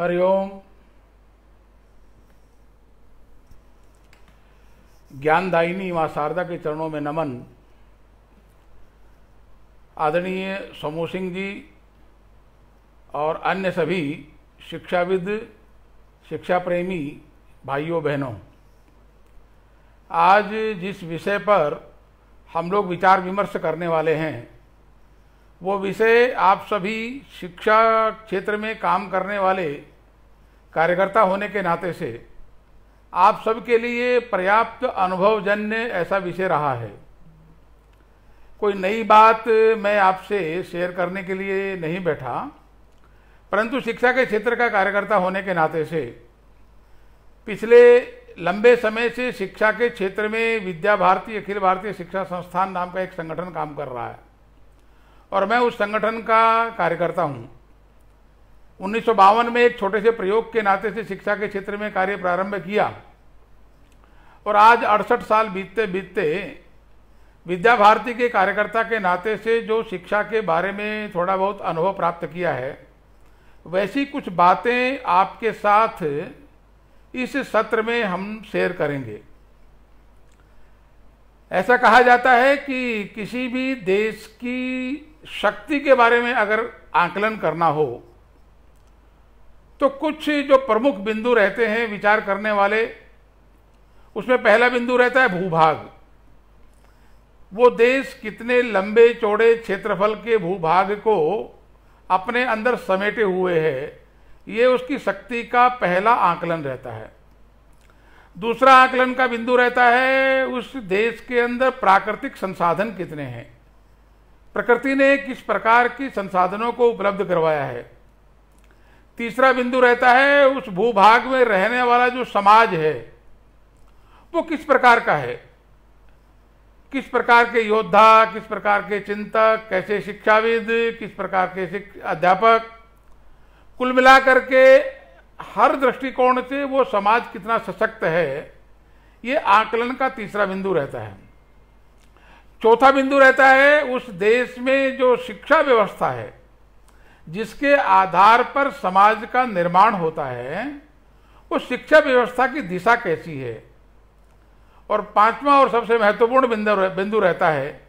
हरिओम ज्ञानदायिनी माँ शारदा के चरणों में नमन आदरणीय समो सिंह जी और अन्य सभी शिक्षाविद शिक्षा प्रेमी भाइयों बहनों आज जिस विषय पर हम लोग विचार विमर्श करने वाले हैं वो विषय आप सभी शिक्षा क्षेत्र में काम करने वाले कार्यकर्ता होने के नाते से आप सबके लिए पर्याप्त अनुभवजन्य ऐसा विषय रहा है कोई नई बात मैं आपसे शेयर करने के लिए नहीं बैठा परंतु शिक्षा के क्षेत्र का कार्यकर्ता होने के नाते से पिछले लंबे समय से शिक्षा के क्षेत्र में विद्या भारती अखिल भारतीय शिक्षा संस्थान नाम का एक संगठन काम कर रहा है और मैं उस संगठन का कार्यकर्ता हूँ उन्नीस में एक छोटे से प्रयोग के नाते से शिक्षा के क्षेत्र में कार्य प्रारंभ किया और आज अड़सठ साल बीतते बीतते विद्या भारती के कार्यकर्ता के नाते से जो शिक्षा के बारे में थोड़ा बहुत अनुभव प्राप्त किया है वैसी कुछ बातें आपके साथ इस सत्र में हम शेयर करेंगे ऐसा कहा जाता है कि किसी भी देश की शक्ति के बारे में अगर आकलन करना हो तो कुछ जो प्रमुख बिंदु रहते हैं विचार करने वाले उसमें पहला बिंदु रहता है भूभाग वो देश कितने लंबे चौड़े क्षेत्रफल के भूभाग को अपने अंदर समेटे हुए है ये उसकी शक्ति का पहला आकलन रहता है दूसरा आकलन का बिंदु रहता है उस देश के अंदर प्राकृतिक संसाधन कितने हैं प्रकृति ने किस प्रकार की संसाधनों को उपलब्ध करवाया है तीसरा बिंदु रहता है उस भूभाग में रहने वाला जो समाज है वो किस प्रकार का है किस प्रकार के योद्धा किस प्रकार के चिंतक कैसे शिक्षाविद किस प्रकार के अध्यापक कुल मिलाकर के हर दृष्टिकोण से वो समाज कितना सशक्त है ये आकलन का तीसरा बिंदु रहता है चौथा बिंदु रहता है उस देश में जो शिक्षा व्यवस्था है जिसके आधार पर समाज का निर्माण होता है वो शिक्षा व्यवस्था की दिशा कैसी है और पांचवा और सबसे महत्वपूर्ण बिंदु बिंदु रहता है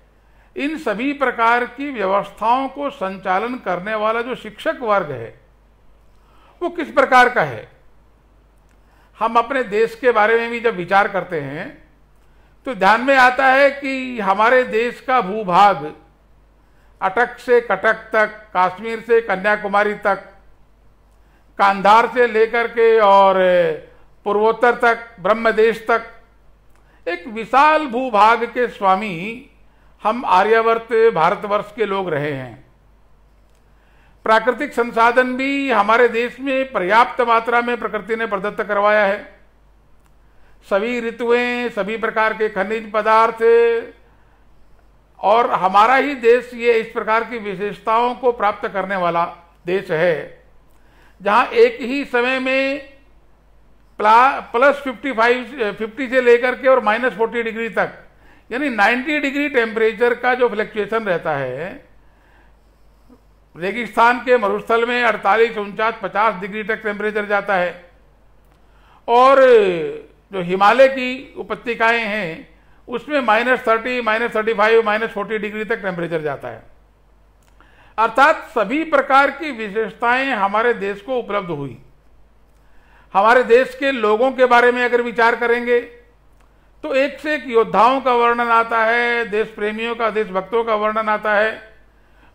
इन सभी प्रकार की व्यवस्थाओं को संचालन करने वाला जो शिक्षक वर्ग है वो किस प्रकार का है हम अपने देश के बारे में भी जब विचार करते हैं तो ध्यान में आता है कि हमारे देश का भूभाग अटक से कटक तक कश्मीर से कन्याकुमारी तक कांधार से लेकर के और पूर्वोत्तर तक ब्रह्मदेश तक एक विशाल भूभाग के स्वामी हम आर्यावर्त भारतवर्ष के लोग रहे हैं प्राकृतिक संसाधन भी हमारे देश में पर्याप्त मात्रा में प्रकृति ने प्रदत्त करवाया है सभी ऋतुएं सभी प्रकार के खनिज पदार्थ और हमारा ही देश ये इस प्रकार की विशेषताओं को प्राप्त करने वाला देश है जहां एक ही समय में प्लस 55 50 से लेकर के और माइनस 40 डिग्री तक यानी 90 डिग्री टेम्परेचर का जो फ्लक्चुएशन रहता है रेगिस्तान के मरुस्थल में अड़तालीस उनचास पचास डिग्री तक टेम्परेचर जाता है और जो हिमालय की उपत्यकाएं हैं उसमें minus thirty minus thirty five minus forty degree तक टेम्परेचर जाता है अर्थात सभी प्रकार की विशेषताएं हमारे देश को उपलब्ध हुई हमारे देश के लोगों के बारे में अगर विचार करेंगे तो एक से एक योद्धाओं का वर्णन आता है देश प्रेमियों का देशभक्तों का वर्णन आता है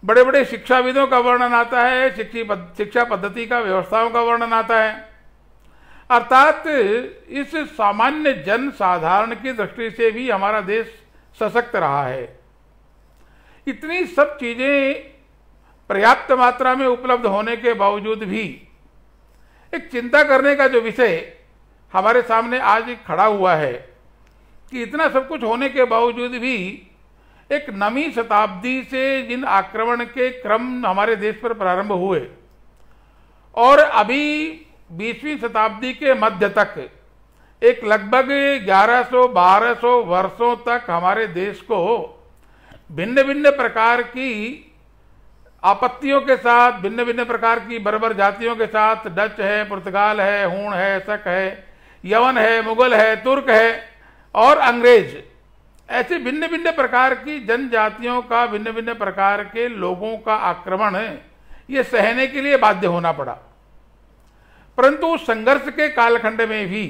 बड़े बड़े शिक्षाविदों का वर्णन आता है शिक्षा पद्धति का व्यवस्थाओं का वर्णन आता है अर्थात इस सामान्य जन साधारण की दृष्टि से भी हमारा देश सशक्त रहा है इतनी सब चीजें पर्याप्त मात्रा में उपलब्ध होने के बावजूद भी एक चिंता करने का जो विषय हमारे सामने आज खड़ा हुआ है कि इतना सब कुछ होने के बावजूद भी एक नवी शताब्दी से जिन आक्रमण के क्रम हमारे देश पर प्रारंभ हुए और अभी बीसवीं शताब्दी के मध्य तक एक लगभग 1100-1200 वर्षों तक हमारे देश को भिन्न भिन्न प्रकार की आपत्तियों के साथ भिन्न भिन्न प्रकार की बर्बर जातियों के साथ डच है पुर्तगाल है हूण है शक है यवन है मुगल है तुर्क है और अंग्रेज ऐसे भिन्न भिन्न प्रकार की जनजातियों का भिन्न भिन्न प्रकार के लोगों का आक्रमण ये सहने के लिए बाध्य होना पड़ा परंतु संघर्ष के कालखंड में भी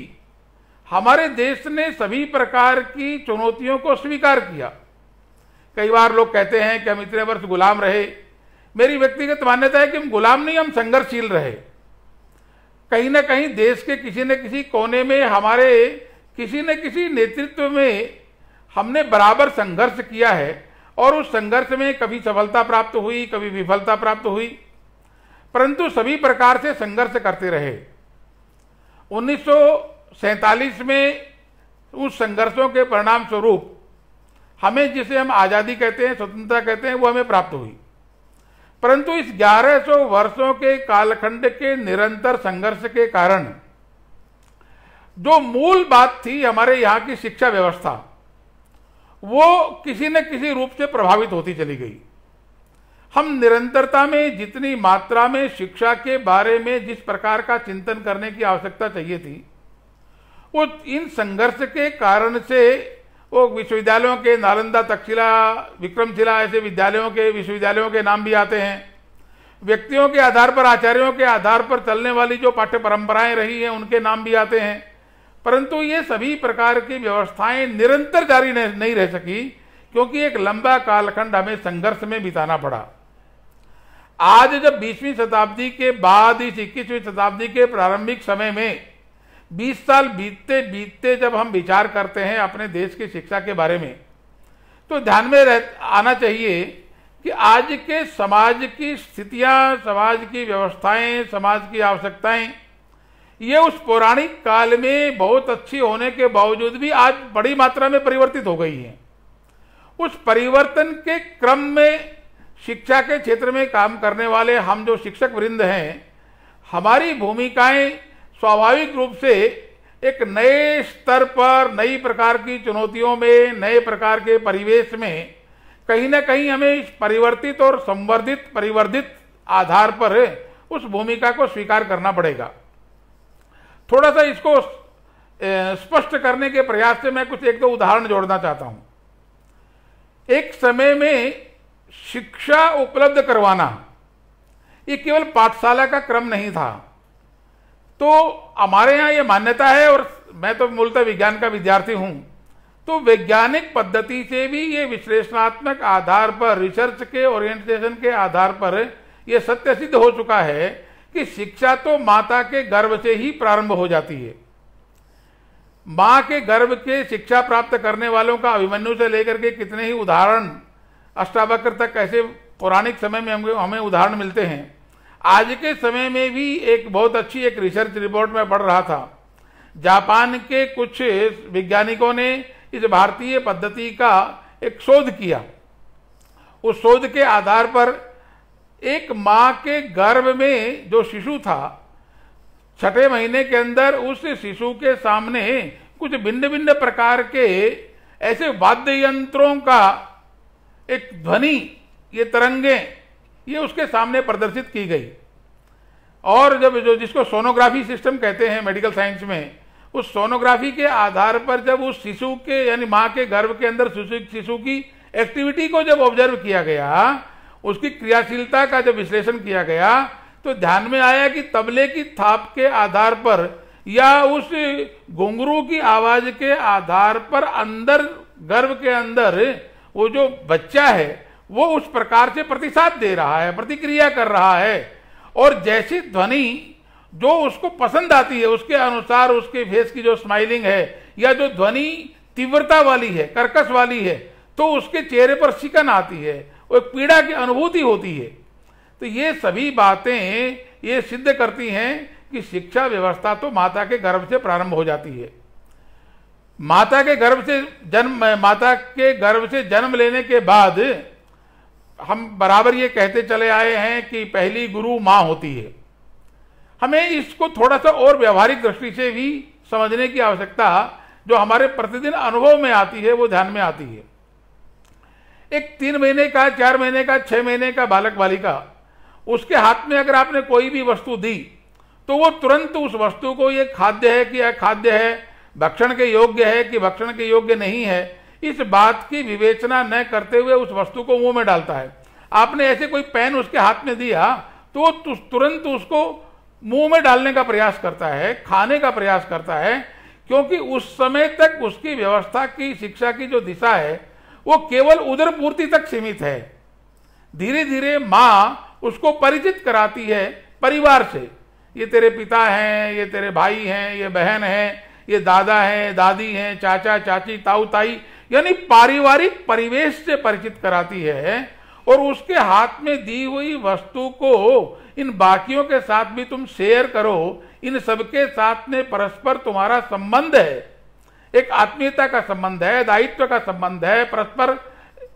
हमारे देश ने सभी प्रकार की चुनौतियों को स्वीकार किया कई बार लोग कहते हैं कि हम इतने वर्ष गुलाम रहे मेरी व्यक्तिगत मान्यता है कि हम गुलाम नहीं हम संघर्षशील रहे कहीं ना कहीं देश के किसी न किसी कोने में हमारे किसी न किसी नेतृत्व में हमने बराबर संघर्ष किया है और उस संघर्ष में कभी सफलता प्राप्त हुई कभी विफलता प्राप्त हुई परंतु सभी प्रकार से संघर्ष करते रहे उन्नीस में उस संघर्षों के परिणाम स्वरूप हमें जिसे हम आज़ादी कहते हैं स्वतंत्रता कहते हैं वो हमें प्राप्त हुई परंतु इस 1100 वर्षों के कालखंड के निरंतर संघर्ष के कारण जो मूल बात थी हमारे यहां की शिक्षा व्यवस्था वो किसी न किसी रूप से प्रभावित होती चली गई हम निरंतरता में जितनी मात्रा में शिक्षा के बारे में जिस प्रकार का चिंतन करने की आवश्यकता चाहिए थी वो इन संघर्ष के कारण से वो विश्वविद्यालयों के नालंदा तक्षशिला विक्रमशिला ऐसे विद्यालयों के विश्वविद्यालयों के नाम भी आते हैं व्यक्तियों के आधार पर आचार्यों के आधार पर चलने वाली जो पाठ्य परंपराएं रही हैं उनके नाम भी आते हैं परंतु ये सभी प्रकार की व्यवस्थाएं निरंतर जारी नहीं रह सकी क्योंकि एक लंबा कालखंड हमें संघर्ष में बिताना पड़ा आज जब बीसवीं शताब्दी के बाद इस इक्कीसवीं शताब्दी के प्रारंभिक समय में 20 साल बीतते बीतते जब हम विचार करते हैं अपने देश की शिक्षा के बारे में तो ध्यान में रह आना चाहिए कि आज के समाज की स्थितियां समाज की व्यवस्थाएं समाज की आवश्यकताएं ये उस पौराणिक काल में बहुत अच्छी होने के बावजूद भी आज बड़ी मात्रा में परिवर्तित हो गई है उस परिवर्तन के क्रम में शिक्षा के क्षेत्र में काम करने वाले हम जो शिक्षक वृंद हैं हमारी भूमिकाएं स्वाभाविक रूप से एक नए स्तर पर नई प्रकार की चुनौतियों में नए प्रकार के परिवेश में कहीं ना कहीं हमें परिवर्तित और संवर्धित परिवर्धित आधार पर उस भूमिका को स्वीकार करना पड़ेगा थोड़ा सा इसको स्पष्ट करने के प्रयास से मैं कुछ एक दो उदाहरण जोड़ना चाहता हूं एक समय में शिक्षा उपलब्ध करवाना ये केवल पाठशाला का क्रम नहीं था तो हमारे यहाँ ये मान्यता है और मैं तो मूलतः विज्ञान का विद्यार्थी हूँ तो वैज्ञानिक पद्धति से भी ये विश्लेषणात्मक आधार पर रिसर्च के ओरिएंटेशन के आधार पर ये सत्य सिद्ध हो चुका है कि शिक्षा तो माता के गर्भ से ही प्रारंभ हो जाती है माँ के गर्भ के शिक्षा प्राप्त करने वालों का अभिमन्यु से लेकर के कितने ही उदाहरण अष्टावक्र तक ऐसे पौराणिक समय में हमें हमें उदाहरण मिलते हैं आज के समय में भी एक बहुत अच्छी एक रिसर्च रिपोर्ट में पढ़ रहा था जापान के कुछ वैज्ञानिकों ने इस भारतीय पद्धति का एक शोध किया उस शोध के आधार पर एक माँ के गर्भ में जो शिशु था छठे महीने के अंदर उस शिशु के सामने कुछ भिन्न भिन्न प्रकार के ऐसे वाद्य यंत्रों का एक ध्वनि ये तरंगे ये उसके सामने प्रदर्शित की गई और जब जो जिसको सोनोग्राफी सिस्टम कहते हैं मेडिकल साइंस में उस सोनोग्राफी के आधार पर जब उस शिशु के यानी माँ के गर्भ के अंदर शिशु की एक्टिविटी को जब ऑब्जर्व किया गया उसकी क्रियाशीलता का जब विश्लेषण किया गया तो ध्यान में आया कि तबले की थाप के आधार पर या उस घुंघरू की आवाज के आधार पर अंदर गर्भ के अंदर वो जो बच्चा है वो उस प्रकार से प्रतिसाद दे रहा है प्रतिक्रिया कर रहा है और जैसी ध्वनि जो उसको पसंद आती है उसके अनुसार उसके फेस की जो स्माइलिंग है या जो ध्वनि तीव्रता वाली है कर्कश वाली है तो उसके चेहरे पर शिकन आती है वो एक पीड़ा की अनुभूति होती है तो ये सभी बातें ये सिद्ध करती हैं कि शिक्षा व्यवस्था तो माता के गर्भ से प्रारंभ हो जाती है माता के गर्भ से जन्म माता के गर्भ से जन्म लेने के बाद हम बराबर ये कहते चले आए हैं कि पहली गुरु माँ होती है हमें इसको थोड़ा सा और व्यवहारिक दृष्टि से भी समझने की आवश्यकता जो हमारे प्रतिदिन अनुभव में आती है वो ध्यान में आती है एक तीन महीने का चार महीने का छह महीने का बालक बालिका उसके हाथ में अगर आपने कोई भी वस्तु दी तो वो तुरंत उस वस्तु को ये खाद्य है कि अखाद्य खाद्य है भक्षण के योग्य है कि भक्षण के योग्य नहीं है इस बात की विवेचना न करते हुए उस वस्तु को मुंह में डालता है आपने ऐसे कोई पेन उसके हाथ में दिया तो तुरंत उसको मुंह में डालने का प्रयास करता है खाने का प्रयास करता है क्योंकि उस समय तक उसकी व्यवस्था की शिक्षा की जो दिशा है वो केवल उधर पूर्ति तक सीमित है धीरे धीरे माँ उसको परिचित कराती है परिवार से ये तेरे पिता हैं ये तेरे भाई हैं ये बहन हैं ये दादा हैं दादी हैं चाचा चाची ताऊ ताई यानी पारिवारिक परिवेश से परिचित कराती है और उसके हाथ में दी हुई वस्तु को इन बाकियों के साथ भी तुम शेयर करो इन सबके साथ में परस्पर तुम्हारा संबंध है एक आत्मीयता का संबंध है दायित्व का संबंध है परस्पर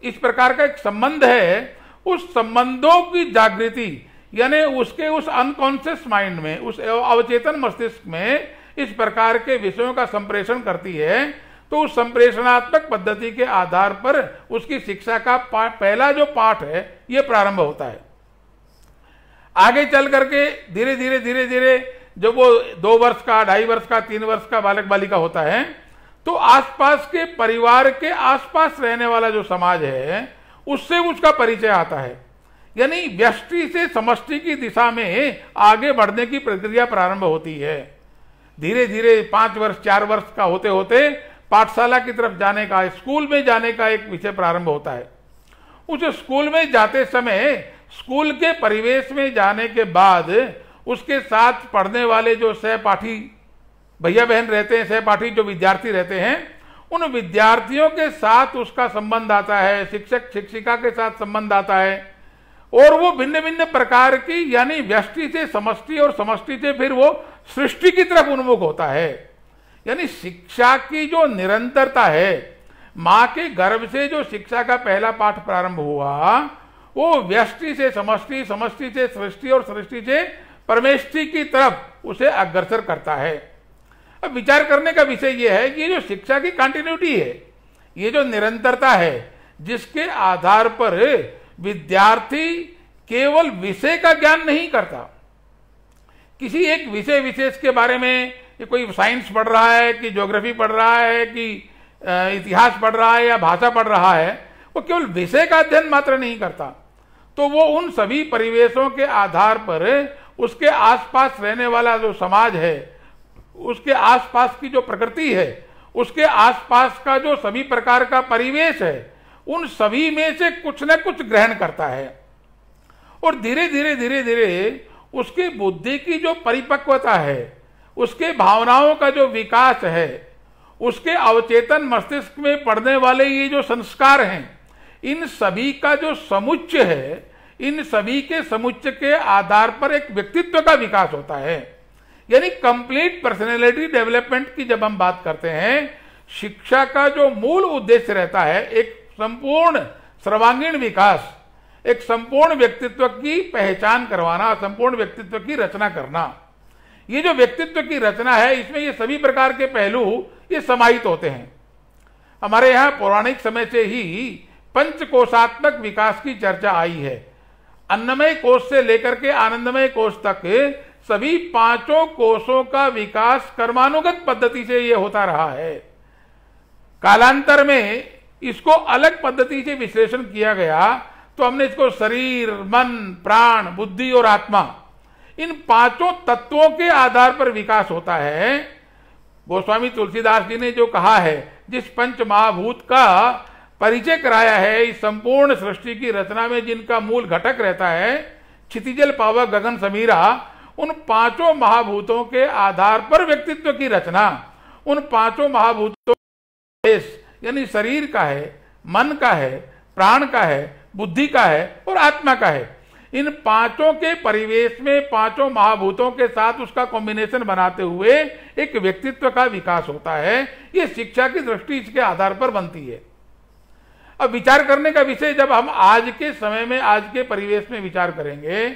इस प्रकार का एक संबंध है उस संबंधों की जागृति यानी उसके उस अनकॉन्शियस माइंड में उस अवचेतन मस्तिष्क में इस प्रकार के विषयों का संप्रेषण करती है तो उस संप्रेषणात्मक पद्धति के आधार पर उसकी शिक्षा का पहला जो पाठ है यह प्रारंभ होता है आगे चल करके धीरे धीरे धीरे धीरे जब वो दो वर्ष का ढाई वर्ष का तीन वर्ष का बालक बालिका होता है तो आसपास के परिवार के आसपास रहने वाला जो समाज है उससे उसका परिचय आता है यानी व्यष्टि से समष्टि की दिशा में आगे बढ़ने की प्रक्रिया प्रारंभ होती है धीरे धीरे पांच वर्ष चार वर्ष का होते होते पाठशाला की तरफ जाने का स्कूल में जाने का एक विषय प्रारंभ होता है उस स्कूल में जाते समय स्कूल के परिवेश में जाने के बाद उसके साथ पढ़ने वाले जो सहपाठी भैया बहन रहते हैं सहपाठी जो विद्यार्थी रहते हैं उन विद्यार्थियों के साथ उसका संबंध आता है शिक्षक शिक्षिका के साथ संबंध आता है और वो भिन्न भिन्न प्रकार की यानी व्यष्टि से समष्टि और समष्टि से फिर वो सृष्टि की तरफ उन्मुख होता है यानी शिक्षा की जो निरंतरता है मां के गर्भ से जो शिक्षा का पहला पाठ प्रारंभ हुआ वो व्यष्टि से समष्टि समष्टि से सृष्टि और सृष्टि से परमेष्टि की तरफ उसे अग्रसर करता है अब विचार करने का विषय यह है कि ये जो शिक्षा की कंटिन्यूटी है ये जो निरंतरता है जिसके आधार पर विद्यार्थी केवल विषय का ज्ञान नहीं करता किसी एक विषय विशेष के बारे में ये कोई साइंस पढ़ रहा है कि ज्योग्राफी पढ़ रहा है कि इतिहास पढ़ रहा है या भाषा पढ़ रहा है वो केवल विषय का अध्ययन मात्र नहीं करता तो वो उन सभी परिवेशों के आधार पर उसके आसपास रहने वाला जो समाज है उसके आसपास की जो प्रकृति है उसके आसपास का जो सभी प्रकार का परिवेश है उन सभी में से कुछ न कुछ ग्रहण करता है और धीरे धीरे धीरे धीरे उसकी बुद्धि की जो परिपक्वता है उसके भावनाओं का जो विकास है उसके अवचेतन मस्तिष्क में पड़ने वाले ये जो संस्कार हैं इन सभी का जो समुच्चय है इन सभी के समुच्चय के आधार पर एक व्यक्तित्व का विकास होता है यानी कंप्लीट पर्सनैलिटी डेवलपमेंट की जब हम बात करते हैं शिक्षा का जो मूल उद्देश्य रहता है एक संपूर्ण सर्वांगीण विकास एक संपूर्ण व्यक्तित्व की पहचान करवाना संपूर्ण व्यक्तित्व की रचना करना ये जो व्यक्तित्व की रचना है इसमें ये सभी प्रकार के पहलू ये समाहित होते हैं हमारे यहाँ पौराणिक समय से ही पंचकोशात्मक विकास की चर्चा आई है अन्नमय कोष से लेकर के आनंदमय कोष तक सभी पांचों कोषों का विकास कर्मानुगत पद्धति से यह होता रहा है कालांतर में इसको अलग पद्धति से विश्लेषण किया गया तो हमने इसको शरीर मन प्राण बुद्धि और आत्मा इन पांचों तत्वों के आधार पर विकास होता है गोस्वामी तुलसीदास जी ने जो कहा है जिस पंच महाभूत का परिचय कराया है इस संपूर्ण सृष्टि की रचना में जिनका मूल घटक रहता है क्षितिजल पावा गगन समीरा उन पांचों महाभूतों के आधार पर व्यक्तित्व की रचना उन पांचों महाभूतों यानी शरीर का है मन का है प्राण का है बुद्धि का है और आत्मा का है इन पांचों के परिवेश में पांचों महाभूतों के साथ उसका कॉम्बिनेशन बनाते हुए एक व्यक्तित्व का विकास होता है ये शिक्षा की दृष्टि इसके आधार पर बनती है अब विचार करने का विषय जब हम आज के समय में आज के परिवेश में विचार करेंगे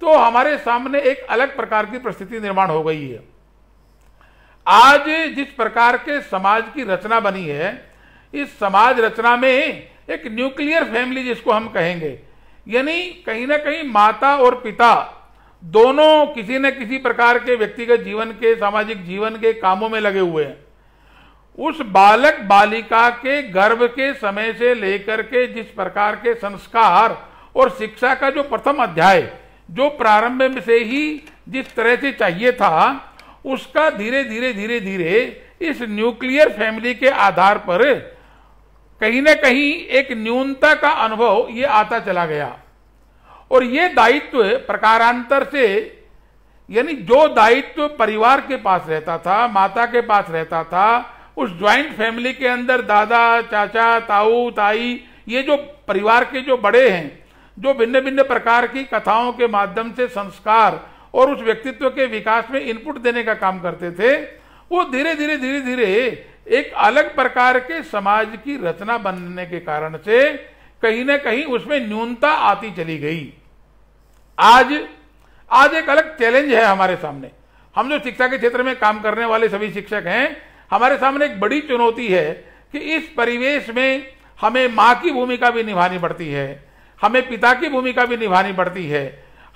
तो हमारे सामने एक अलग प्रकार की परिस्थिति निर्माण हो गई है आज जिस प्रकार के समाज की रचना बनी है इस समाज रचना में एक न्यूक्लियर फैमिली जिसको हम कहेंगे यानी कहीं ना कहीं माता और पिता दोनों किसी न किसी प्रकार के व्यक्तिगत जीवन के सामाजिक जीवन के कामों में लगे हुए हैं उस बालक बालिका के गर्भ के समय से लेकर के जिस प्रकार के संस्कार और शिक्षा का जो प्रथम अध्याय जो प्रारंभ में से ही जिस तरह से चाहिए था उसका धीरे धीरे धीरे धीरे इस न्यूक्लियर फैमिली के आधार पर कहीं ना कहीं एक न्यूनता का अनुभव ये आता चला गया और ये दायित्व प्रकारांतर से यानी जो दायित्व परिवार के पास रहता था माता के पास रहता था उस ज्वाइंट फैमिली के अंदर दादा चाचा ताऊ ताई ये जो परिवार के जो बड़े हैं जो भिन्न भिन्न प्रकार की कथाओं के माध्यम से संस्कार और उस व्यक्तित्व के विकास में इनपुट देने का काम करते थे वो धीरे धीरे धीरे धीरे एक अलग प्रकार के समाज की रचना बनने के कारण से कहीं ना कहीं उसमें न्यूनता आती चली गई आज आज एक अलग चैलेंज है हमारे सामने हम जो शिक्षा के क्षेत्र में काम करने वाले सभी शिक्षक हैं हमारे सामने एक बड़ी चुनौती है कि इस परिवेश में हमें माँ की भूमिका भी निभानी पड़ती है हमें पिता की भूमिका भी निभानी पड़ती है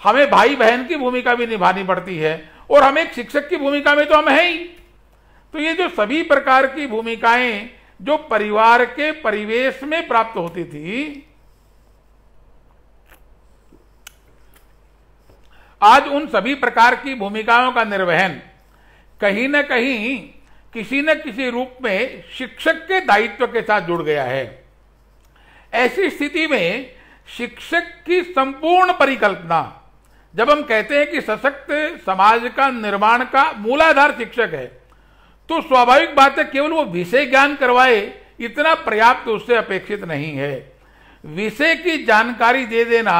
हमें भाई बहन की भूमिका भी निभानी पड़ती है और हमें एक शिक्षक की भूमिका में तो हम हैं ही तो ये जो सभी प्रकार की भूमिकाएं जो परिवार के परिवेश में प्राप्त होती थी आज उन सभी प्रकार की भूमिकाओं का निर्वहन कहीं न कहीं किसी न किसी रूप में शिक्षक के दायित्व के साथ जुड़ गया है ऐसी स्थिति में शिक्षक की संपूर्ण परिकल्पना जब हम कहते हैं कि सशक्त समाज का निर्माण का मूलाधार शिक्षक है तो स्वाभाविक बात है केवल वो विषय ज्ञान करवाए इतना पर्याप्त उससे अपेक्षित नहीं है विषय की जानकारी दे देना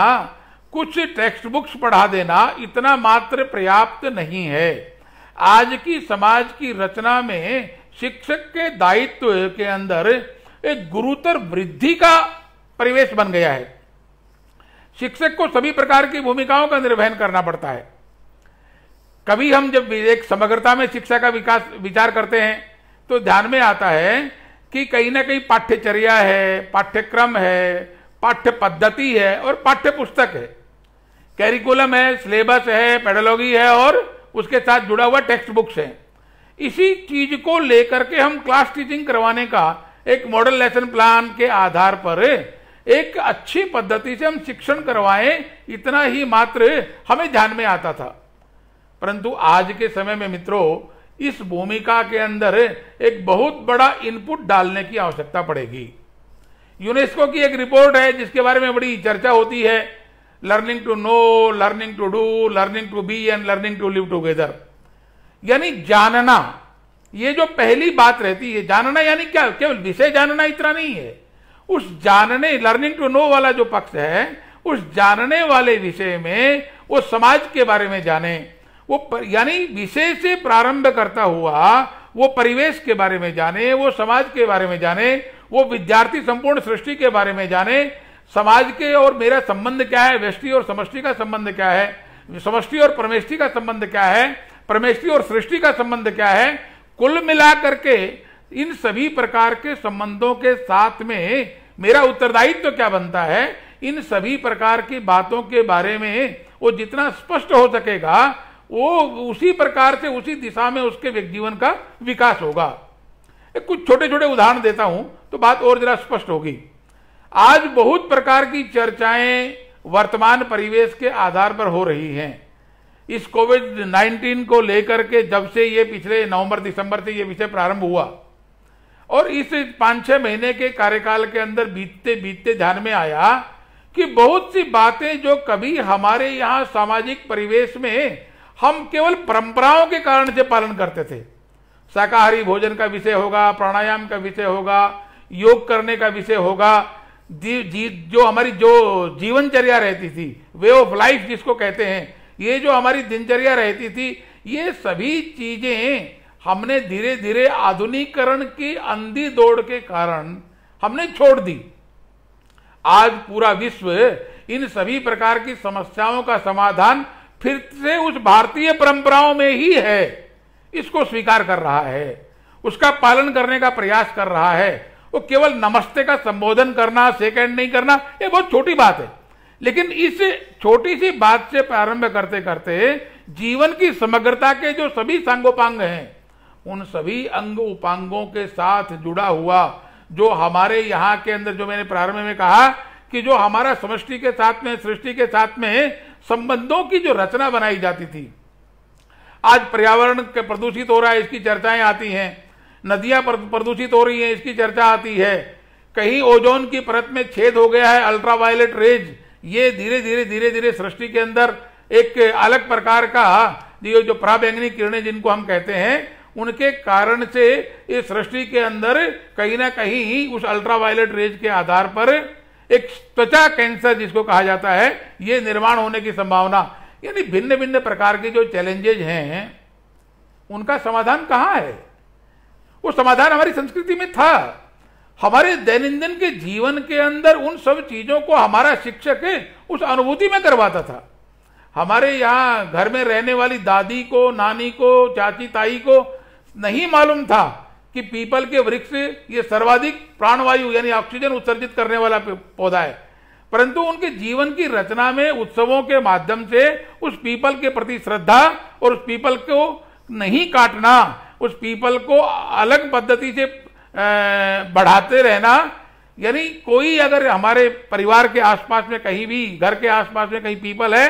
कुछ टेक्स्ट बुक्स पढ़ा देना इतना मात्र पर्याप्त नहीं है आज की समाज की रचना में शिक्षक के दायित्व के अंदर एक गुरुतर वृद्धि का परिवेश बन गया है शिक्षक को सभी प्रकार की भूमिकाओं का निर्वहन करना पड़ता है कभी हम जब एक समग्रता में शिक्षा का विकास विचार करते हैं तो ध्यान में आता है कि कहीं ना कहीं पाठ्यचर्या है पाठ्यक्रम है पाठ्य पद्धति है और पाठ्य पुस्तक है कैरिकुलम है सिलेबस है पेडोलॉजी है और उसके साथ जुड़ा हुआ टेक्स्ट बुक्स है इसी चीज को लेकर के हम क्लास टीचिंग करवाने का एक मॉडल लेसन प्लान के आधार पर एक अच्छी पद्धति से हम शिक्षण करवाएं इतना ही मात्र हमें ध्यान में आता था परंतु आज के समय में मित्रों इस भूमिका के अंदर एक बहुत बड़ा इनपुट डालने की आवश्यकता पड़ेगी यूनेस्को की एक रिपोर्ट है जिसके बारे में बड़ी चर्चा होती है learning to know learning to do learning to be and learning to live together यानी जानना ये जो पहली बात रहती है जानना यानी क्या केवल विषय जानना इतना नहीं है उस जानने लर्निंग टू नो वाला जो पक्ष है उस जानने वाले विषय में वो समाज के बारे में जाने वो यानी विषय से प्रारंभ करता हुआ वो परिवेश के बारे में जाने वो समाज के बारे में जाने वो विद्यार्थी संपूर्ण सृष्टि के बारे में जाने समाज के और मेरा संबंध क्या है व्यष्टि और समष्टि का संबंध क्या है समष्टि और परमेष्टि का संबंध क्या है परमेष्टि और सृष्टि का संबंध क्या है कुल मिलाकर के इन सभी प्रकार के संबंधों के साथ में मेरा उत्तरदायित्व तो क्या बनता है इन सभी प्रकार की बातों के बारे में वो जितना स्पष्ट हो सकेगा वो उसी प्रकार से उसी दिशा में उसके जीवन का विकास होगा कुछ छोटे छोटे उदाहरण देता हूं तो बात और जरा स्पष्ट होगी आज बहुत प्रकार की चर्चाएं वर्तमान परिवेश के आधार पर हो रही हैं इस कोविड 19 को लेकर के जब से ये पिछले नवंबर दिसंबर से ये विषय प्रारंभ हुआ और इस पांच छह महीने के कार्यकाल के अंदर बीतते बीतते ध्यान में आया कि बहुत सी बातें जो कभी हमारे यहां सामाजिक परिवेश में हम केवल परंपराओं के कारण से पालन करते थे शाकाहारी भोजन का विषय होगा प्राणायाम का विषय होगा योग करने का विषय होगा जी, जी, जो हमारी जो जीवनचर्या रहती थी वे ऑफ लाइफ जिसको कहते हैं ये जो हमारी दिनचर्या रहती थी ये सभी चीजें हमने धीरे धीरे आधुनिकरण की अंधी दौड़ के कारण हमने छोड़ दी आज पूरा विश्व इन सभी प्रकार की समस्याओं का समाधान फिर से उस भारतीय परंपराओं में ही है इसको स्वीकार कर रहा है उसका पालन करने का प्रयास कर रहा है वो केवल नमस्ते का संबोधन करना सेकेंड नहीं करना ये बहुत छोटी बात है लेकिन इस छोटी सी बात से प्रारंभ करते करते जीवन की समग्रता के जो सभी सांगोपांग हैं उन सभी अंग उपांगों के साथ जुड़ा हुआ जो हमारे यहाँ के अंदर जो मैंने प्रारंभ में कहा कि जो हमारा समष्टि के साथ में सृष्टि के साथ में संबंधों की जो रचना बनाई जाती थी आज पर्यावरण के प्रदूषित हो रहा है इसकी चर्चाएं आती हैं नदियां प्रदूषित हो रही हैं इसकी चर्चा आती है कहीं ओजोन की परत में छेद हो गया है अल्ट्रावायलेट रेज ये धीरे धीरे धीरे धीरे सृष्टि के अंदर एक अलग प्रकार का ये जो प्राबैंगनी किरणें जिनको हम कहते हैं उनके कारण से इस सृष्टि के अंदर कहीं ना कहीं उस अल्ट्रावायलेट रेज के आधार पर एक त्वचा कैंसर जिसको कहा जाता है ये निर्माण होने की संभावना यानी भिन्न भिन्न प्रकार के जो चैलेंजेज हैं उनका समाधान कहाँ है वो समाधान हमारी संस्कृति में था हमारे दैनंदिन के जीवन के अंदर उन सब चीजों को हमारा शिक्षक उस अनुभूति में करवाता था हमारे यहाँ घर में रहने वाली दादी को नानी को चाची ताई को नहीं मालूम था कि पीपल के वृक्ष ये सर्वाधिक प्राणवायु यानी ऑक्सीजन उत्सर्जित करने वाला पौधा है परंतु उनके जीवन की रचना में उत्सवों के माध्यम से उस पीपल के प्रति श्रद्धा और उस पीपल को नहीं काटना उस पीपल को अलग पद्धति से बढ़ाते रहना यानी कोई अगर हमारे परिवार के आसपास में कहीं भी घर के आसपास में कहीं पीपल है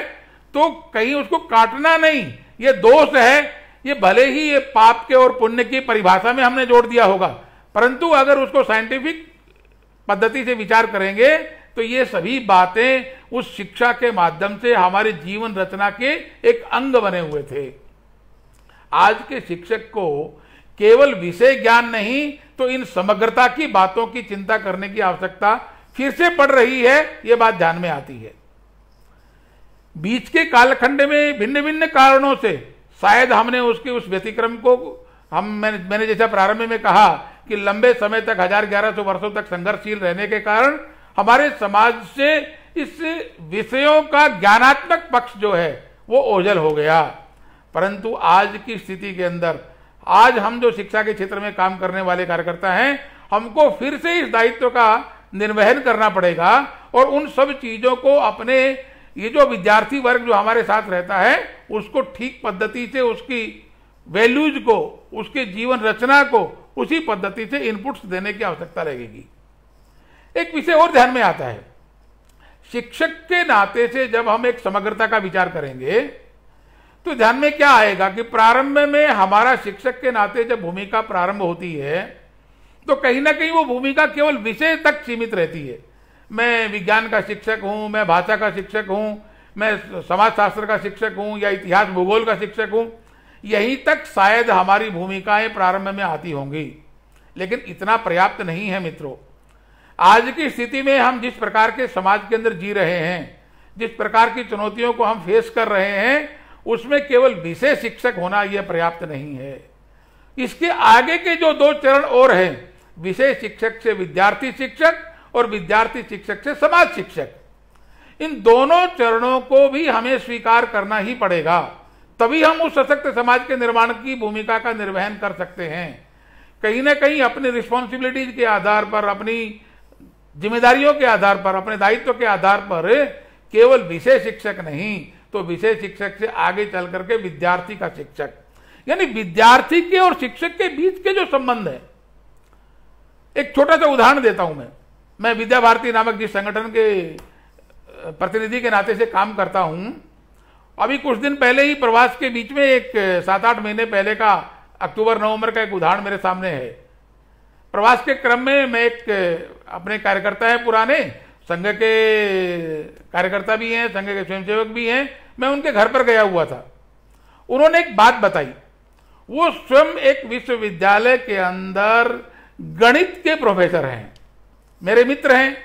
तो कहीं उसको काटना नहीं ये दोष है ये भले ही ये पाप के और पुण्य की परिभाषा में हमने जोड़ दिया होगा परंतु अगर उसको साइंटिफिक पद्धति से विचार करेंगे तो ये सभी बातें उस शिक्षा के माध्यम से हमारे जीवन रचना के एक अंग बने हुए थे आज के शिक्षक को केवल विषय ज्ञान नहीं तो इन समग्रता की बातों की चिंता करने की आवश्यकता फिर से पड़ रही है ये बात ध्यान में आती है बीच के कालखंड में भिन्न भिन्न कारणों से शायद हमने उसके उस व्यतिक्रम को हम मैंने मैंने जैसा प्रारंभ में कहा कि लंबे समय तक हजार ग्यारह सौ वर्षो तक संघर्षशील रहने के कारण हमारे समाज से इस विषयों का ज्ञानात्मक पक्ष जो है वो ओझल हो गया परंतु आज की स्थिति के अंदर आज हम जो शिक्षा के क्षेत्र में काम करने वाले कार्यकर्ता हैं हमको फिर से इस दायित्व का निर्वहन करना पड़ेगा और उन सब चीजों को अपने ये जो विद्यार्थी वर्ग जो हमारे साथ रहता है उसको ठीक पद्धति से उसकी वैल्यूज को उसके जीवन रचना को उसी पद्धति से इनपुट्स देने की आवश्यकता रहेगी एक विषय और ध्यान में आता है शिक्षक के नाते से जब हम एक समग्रता का विचार करेंगे तो ध्यान में क्या आएगा कि प्रारंभ में हमारा शिक्षक के नाते जब भूमिका प्रारंभ होती है तो कहीं ना कहीं वो भूमिका केवल विषय तक सीमित रहती है मैं विज्ञान का शिक्षक हूँ मैं भाषा का शिक्षक हूँ मैं समाजशास्त्र का शिक्षक हूँ या इतिहास भूगोल का शिक्षक हूँ यहीं तक शायद हमारी भूमिकाएं प्रारंभ में आती होंगी लेकिन इतना पर्याप्त नहीं है मित्रों आज की स्थिति में हम जिस प्रकार के समाज के अंदर जी रहे हैं जिस प्रकार की चुनौतियों को हम फेस कर रहे हैं उसमें केवल विशेष शिक्षक होना यह पर्याप्त नहीं है इसके आगे के जो दो चरण और हैं विशेष शिक्षक से विद्यार्थी शिक्षक और विद्यार्थी शिक्षक से समाज शिक्षक इन दोनों चरणों को भी हमें स्वीकार करना ही पड़ेगा तभी हम उस सशक्त समाज के निर्माण की भूमिका का निर्वहन कर सकते हैं कहीं ना कहीं अपनी रिस्पॉन्सिबिलिटीज के आधार पर अपनी जिम्मेदारियों के आधार पर अपने दायित्व के आधार पर केवल विषय शिक्षक नहीं तो विषय शिक्षक से आगे चल करके विद्यार्थी का शिक्षक यानी विद्यार्थी के और शिक्षक के बीच के जो संबंध है एक छोटा सा उदाहरण देता हूं मैं मैं विद्या भारती नामक जिस संगठन के प्रतिनिधि के नाते से काम करता हूं अभी कुछ दिन पहले ही प्रवास के बीच में एक सात आठ महीने पहले का अक्टूबर नवंबर का एक उदाहरण मेरे सामने है प्रवास के क्रम में मैं एक अपने कार्यकर्ता है पुराने संघ के कार्यकर्ता भी हैं संघ के स्वयंसेवक भी हैं मैं उनके घर पर गया हुआ था उन्होंने एक बात बताई वो स्वयं एक विश्वविद्यालय के अंदर गणित के प्रोफेसर हैं मेरे मित्र हैं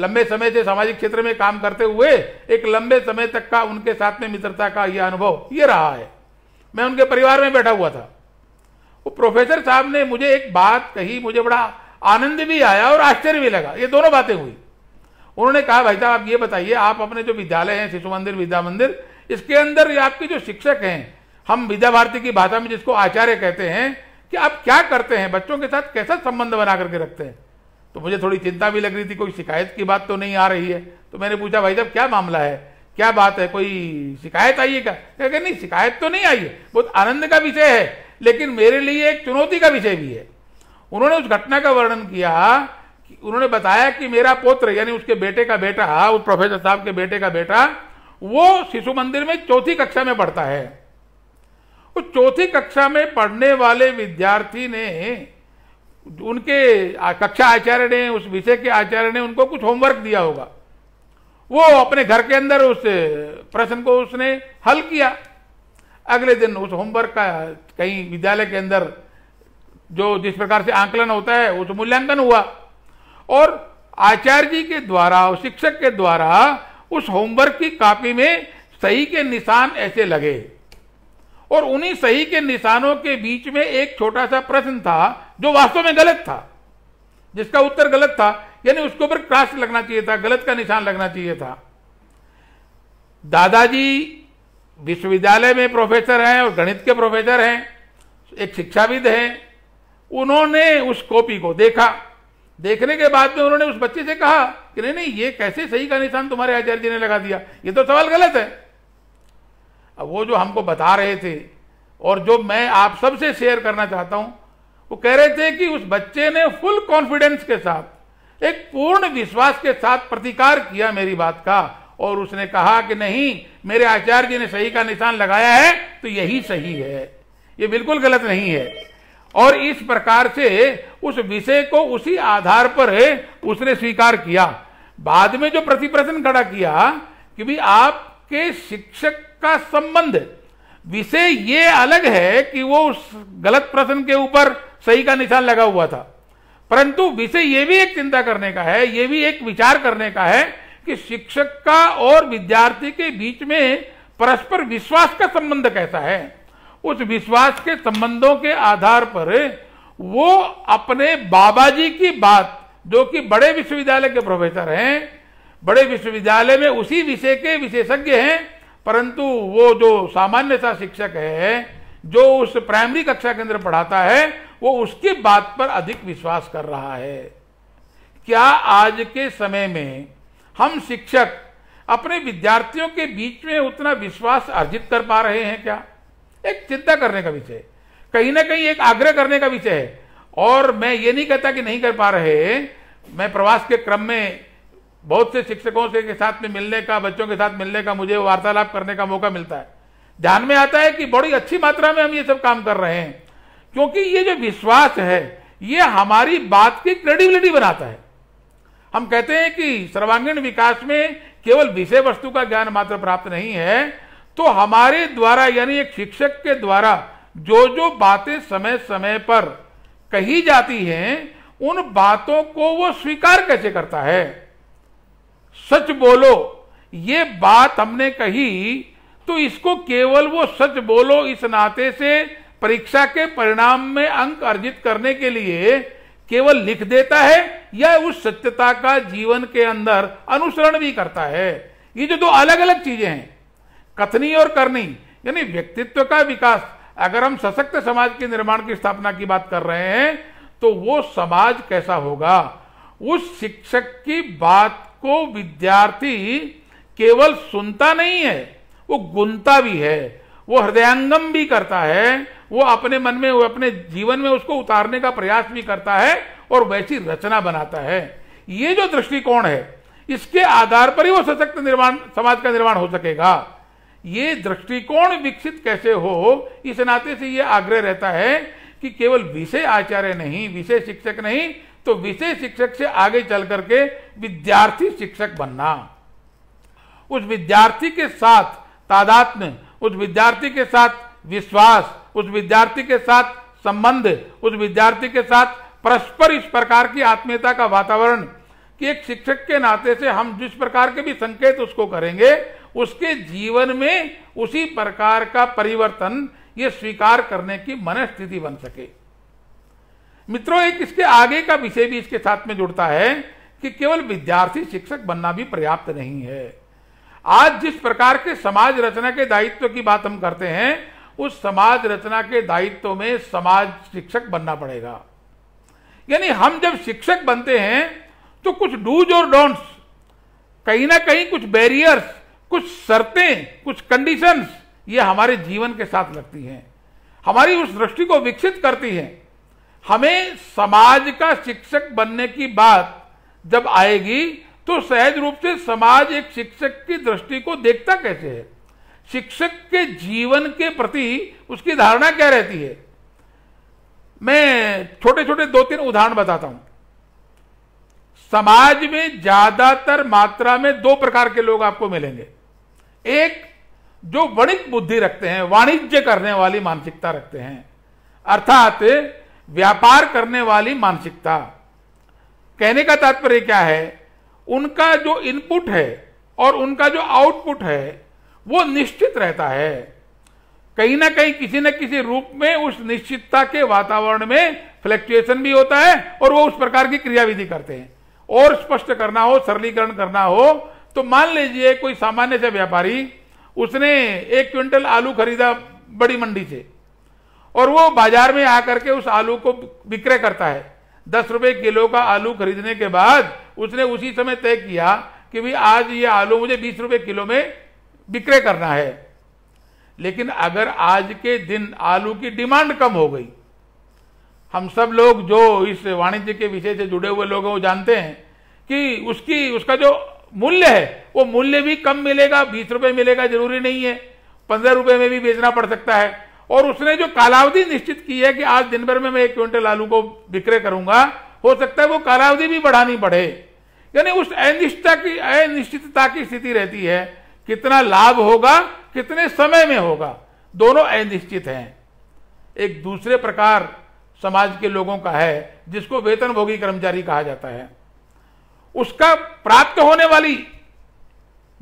लंबे समय से सामाजिक क्षेत्र में काम करते हुए एक लंबे समय तक का उनके साथ में मित्रता का यह अनुभव ये रहा है मैं उनके परिवार में बैठा हुआ था वो प्रोफेसर साहब ने मुझे एक बात कही मुझे बड़ा आनंद भी आया और आश्चर्य भी लगा ये दोनों बातें हुई उन्होंने कहा भाई साहब आप ये बताइए आप अपने जो विद्यालय हैं शिशु मंदिर विद्या मंदिर इसके अंदर आपके जो शिक्षक हैं हम विद्या भारती की भाषा में जिसको आचार्य कहते हैं कि आप क्या करते हैं बच्चों के साथ कैसा संबंध बना करके रखते हैं तो मुझे थोड़ी चिंता भी लग रही थी कोई शिकायत की बात तो नहीं आ रही है तो मैंने पूछा भाई साहब क्या मामला है क्या बात है कोई शिकायत आई है क्या तो कह नहीं शिकायत तो नहीं आई है बहुत आनंद का विषय है लेकिन मेरे लिए एक चुनौती का विषय भी है उन्होंने उस घटना का वर्णन किया कि उन्होंने बताया कि मेरा पोत्र यानी उसके बेटे का बेटा हाँ, उस प्रोफेसर साहब के बेटे का बेटा वो शिशु मंदिर में चौथी कक्षा में पढ़ता है उस चौथी कक्षा में पढ़ने वाले विद्यार्थी ने उनके कक्षा आचार्य ने उस विषय के आचार्य ने उनको कुछ होमवर्क दिया होगा वो अपने घर के अंदर उस प्रश्न को उसने हल किया अगले दिन उस होमवर्क का कहीं विद्यालय के अंदर जो जिस प्रकार से आंकलन होता है उस मूल्यांकन हुआ और आचार्य जी के द्वारा शिक्षक के द्वारा उस होमवर्क की कॉपी में सही के निशान ऐसे लगे और उन्हीं सही के निशानों के बीच में एक छोटा सा प्रश्न था जो वास्तव में गलत था जिसका उत्तर गलत था यानी उसके ऊपर क्रास लगना चाहिए था गलत का निशान लगना चाहिए था दादाजी विश्वविद्यालय में प्रोफेसर हैं और गणित के प्रोफेसर हैं एक शिक्षाविद हैं उन्होंने उस कॉपी को देखा देखने के बाद में उन्होंने उस बच्चे से कहा कि नहीं नहीं ये कैसे सही का निशान तुम्हारे आचार्य जी ने लगा दिया ये तो सवाल गलत है वो जो हमको बता रहे थे और जो मैं आप सबसे शेयर करना चाहता हूं वो कह रहे थे कि उस बच्चे ने फुल कॉन्फिडेंस के साथ एक पूर्ण विश्वास के साथ प्रतिकार किया मेरी बात का और उसने कहा कि नहीं मेरे आचार्य जी ने सही का निशान लगाया है तो यही सही है ये बिल्कुल गलत नहीं है और इस प्रकार से उस विषय को उसी आधार पर उसने स्वीकार किया बाद में जो प्रतिप्रश्न खड़ा किया कि भी आपके शिक्षक का संबंध विषय ये अलग है कि वो उस गलत प्रश्न के ऊपर सही का निशान लगा हुआ था परंतु विषय ये भी एक चिंता करने का है ये भी एक विचार करने का है कि शिक्षक का और विद्यार्थी के बीच में परस्पर विश्वास का संबंध कैसा है उस विश्वास के संबंधों के आधार पर वो अपने बाबा जी की बात जो कि बड़े विश्वविद्यालय के प्रोफेसर हैं बड़े विश्वविद्यालय में उसी विषय विशे के विशेषज्ञ हैं परंतु वो जो सामान्य सा शिक्षक है जो उस प्राइमरी कक्षा के अंदर पढ़ाता है वो उसकी बात पर अधिक विश्वास कर रहा है क्या आज के समय में हम शिक्षक अपने विद्यार्थियों के बीच में उतना विश्वास अर्जित कर पा रहे हैं क्या एक चिंता करने का विषय कहीं ना कहीं एक आग्रह करने का विषय है और मैं ये नहीं कहता कि नहीं कर पा रहे मैं प्रवास के क्रम में बहुत से शिक्षकों से के साथ में मिलने का बच्चों के साथ मिलने का मुझे वार्तालाप करने का मौका मिलता है ध्यान में आता है कि बड़ी अच्छी मात्रा में हम ये सब काम कर रहे हैं क्योंकि ये जो विश्वास है ये हमारी बात की क्रेडिबिलिटी बनाता है हम कहते हैं कि सर्वांगीण विकास में केवल विषय वस्तु का ज्ञान मात्र प्राप्त नहीं है तो हमारे द्वारा यानी एक शिक्षक के द्वारा जो जो बातें समय समय पर कही जाती हैं उन बातों को वो स्वीकार कैसे करता है सच बोलो ये बात हमने कही तो इसको केवल वो सच बोलो इस नाते से परीक्षा के परिणाम में अंक अर्जित करने के लिए केवल लिख देता है या उस सत्यता का जीवन के अंदर अनुसरण भी करता है ये जो दो अलग अलग चीजें हैं कथनी और करनी यानी व्यक्तित्व का विकास अगर हम सशक्त समाज के निर्माण की स्थापना की बात कर रहे हैं तो वो समाज कैसा होगा उस शिक्षक की बात को विद्यार्थी केवल सुनता नहीं है वो गुनता भी है वो हृदयंगम भी करता है वो अपने मन में वो अपने जीवन में उसको उतारने का प्रयास भी करता है और वैसी रचना बनाता है ये जो दृष्टिकोण है इसके आधार पर ही वो सशक्त निर्माण समाज का निर्माण हो सकेगा ये दृष्टिकोण विकसित कैसे हो इस नाते से ये आग्रह रहता है कि केवल विषय आचार्य नहीं विषय शिक्षक नहीं तो विषय शिक्षक से आगे चल करके विद्यार्थी शिक्षक बनना उस विद्यार्थी के साथ तादात्म्य उस विद्यार्थी के साथ विश्वास उस विद्यार्थी के साथ संबंध उस विद्यार्थी के साथ परस्पर इस प्रकार की आत्मीयता का वातावरण कि एक शिक्षक के नाते से हम जिस प्रकार के भी संकेत उसको करेंगे उसके जीवन में उसी प्रकार का परिवर्तन ये स्वीकार करने की मनस्थिति बन सके मित्रों एक इसके आगे का विषय भी इसके साथ में जुड़ता है कि केवल विद्यार्थी शिक्षक बनना भी पर्याप्त नहीं है आज जिस प्रकार के समाज रचना के दायित्व की बात हम करते हैं उस समाज रचना के दायित्व में समाज शिक्षक बनना पड़ेगा यानी हम जब शिक्षक बनते हैं तो कुछ डूज और डोंट्स कहीं ना कहीं कुछ बैरियर्स कुछ शर्तें कुछ कंडीशंस ये हमारे जीवन के साथ लगती हैं हमारी उस दृष्टि को विकसित करती हैं हमें समाज का शिक्षक बनने की बात जब आएगी तो सहज रूप से समाज एक शिक्षक की दृष्टि को देखता कैसे है शिक्षक के जीवन के प्रति उसकी धारणा क्या रहती है मैं छोटे छोटे दो तीन उदाहरण बताता हूं समाज में ज्यादातर मात्रा में दो प्रकार के लोग आपको मिलेंगे एक जो वणिक बुद्धि रखते हैं वाणिज्य करने वाली मानसिकता रखते हैं अर्थात व्यापार करने वाली मानसिकता कहने का तात्पर्य क्या है उनका जो इनपुट है और उनका जो आउटपुट है वो निश्चित रहता है कहीं ना कहीं किसी न किसी रूप में उस निश्चितता के वातावरण में फ्लैक्चुएशन भी होता है और वो उस प्रकार की क्रियाविधि करते हैं और स्पष्ट करना हो सरलीकरण करना हो तो मान लीजिए कोई सामान्य से व्यापारी उसने एक क्विंटल आलू खरीदा बड़ी मंडी से और वो बाजार में आकर के उस आलू को विक्रय करता है दस रुपए किलो का आलू खरीदने के बाद उसने उसी समय तय किया कि भाई आज ये आलू मुझे बीस रुपए किलो में विक्रय करना है लेकिन अगर आज के दिन आलू की डिमांड कम हो गई हम सब लोग जो इस वाणिज्य के विषय से जुड़े हुए लोग हैं वो जानते हैं कि उसकी उसका जो मूल्य है वो मूल्य भी कम मिलेगा बीस रुपए मिलेगा जरूरी नहीं है पंद्रह रुपए में भी बेचना पड़ सकता है और उसने जो कालावधि निश्चित की है कि आज दिन भर में मैं एक क्विंटल आलू को विक्रय करूंगा हो सकता है वो कालावधि भी बढ़ानी पड़े यानी उस अनिश्चितता की अनिश्चितता की स्थिति रहती है कितना लाभ होगा कितने समय में होगा दोनों अनिश्चित हैं एक दूसरे प्रकार समाज के लोगों का है जिसको वेतनभोगी कर्मचारी कहा जाता है उसका प्राप्त होने वाली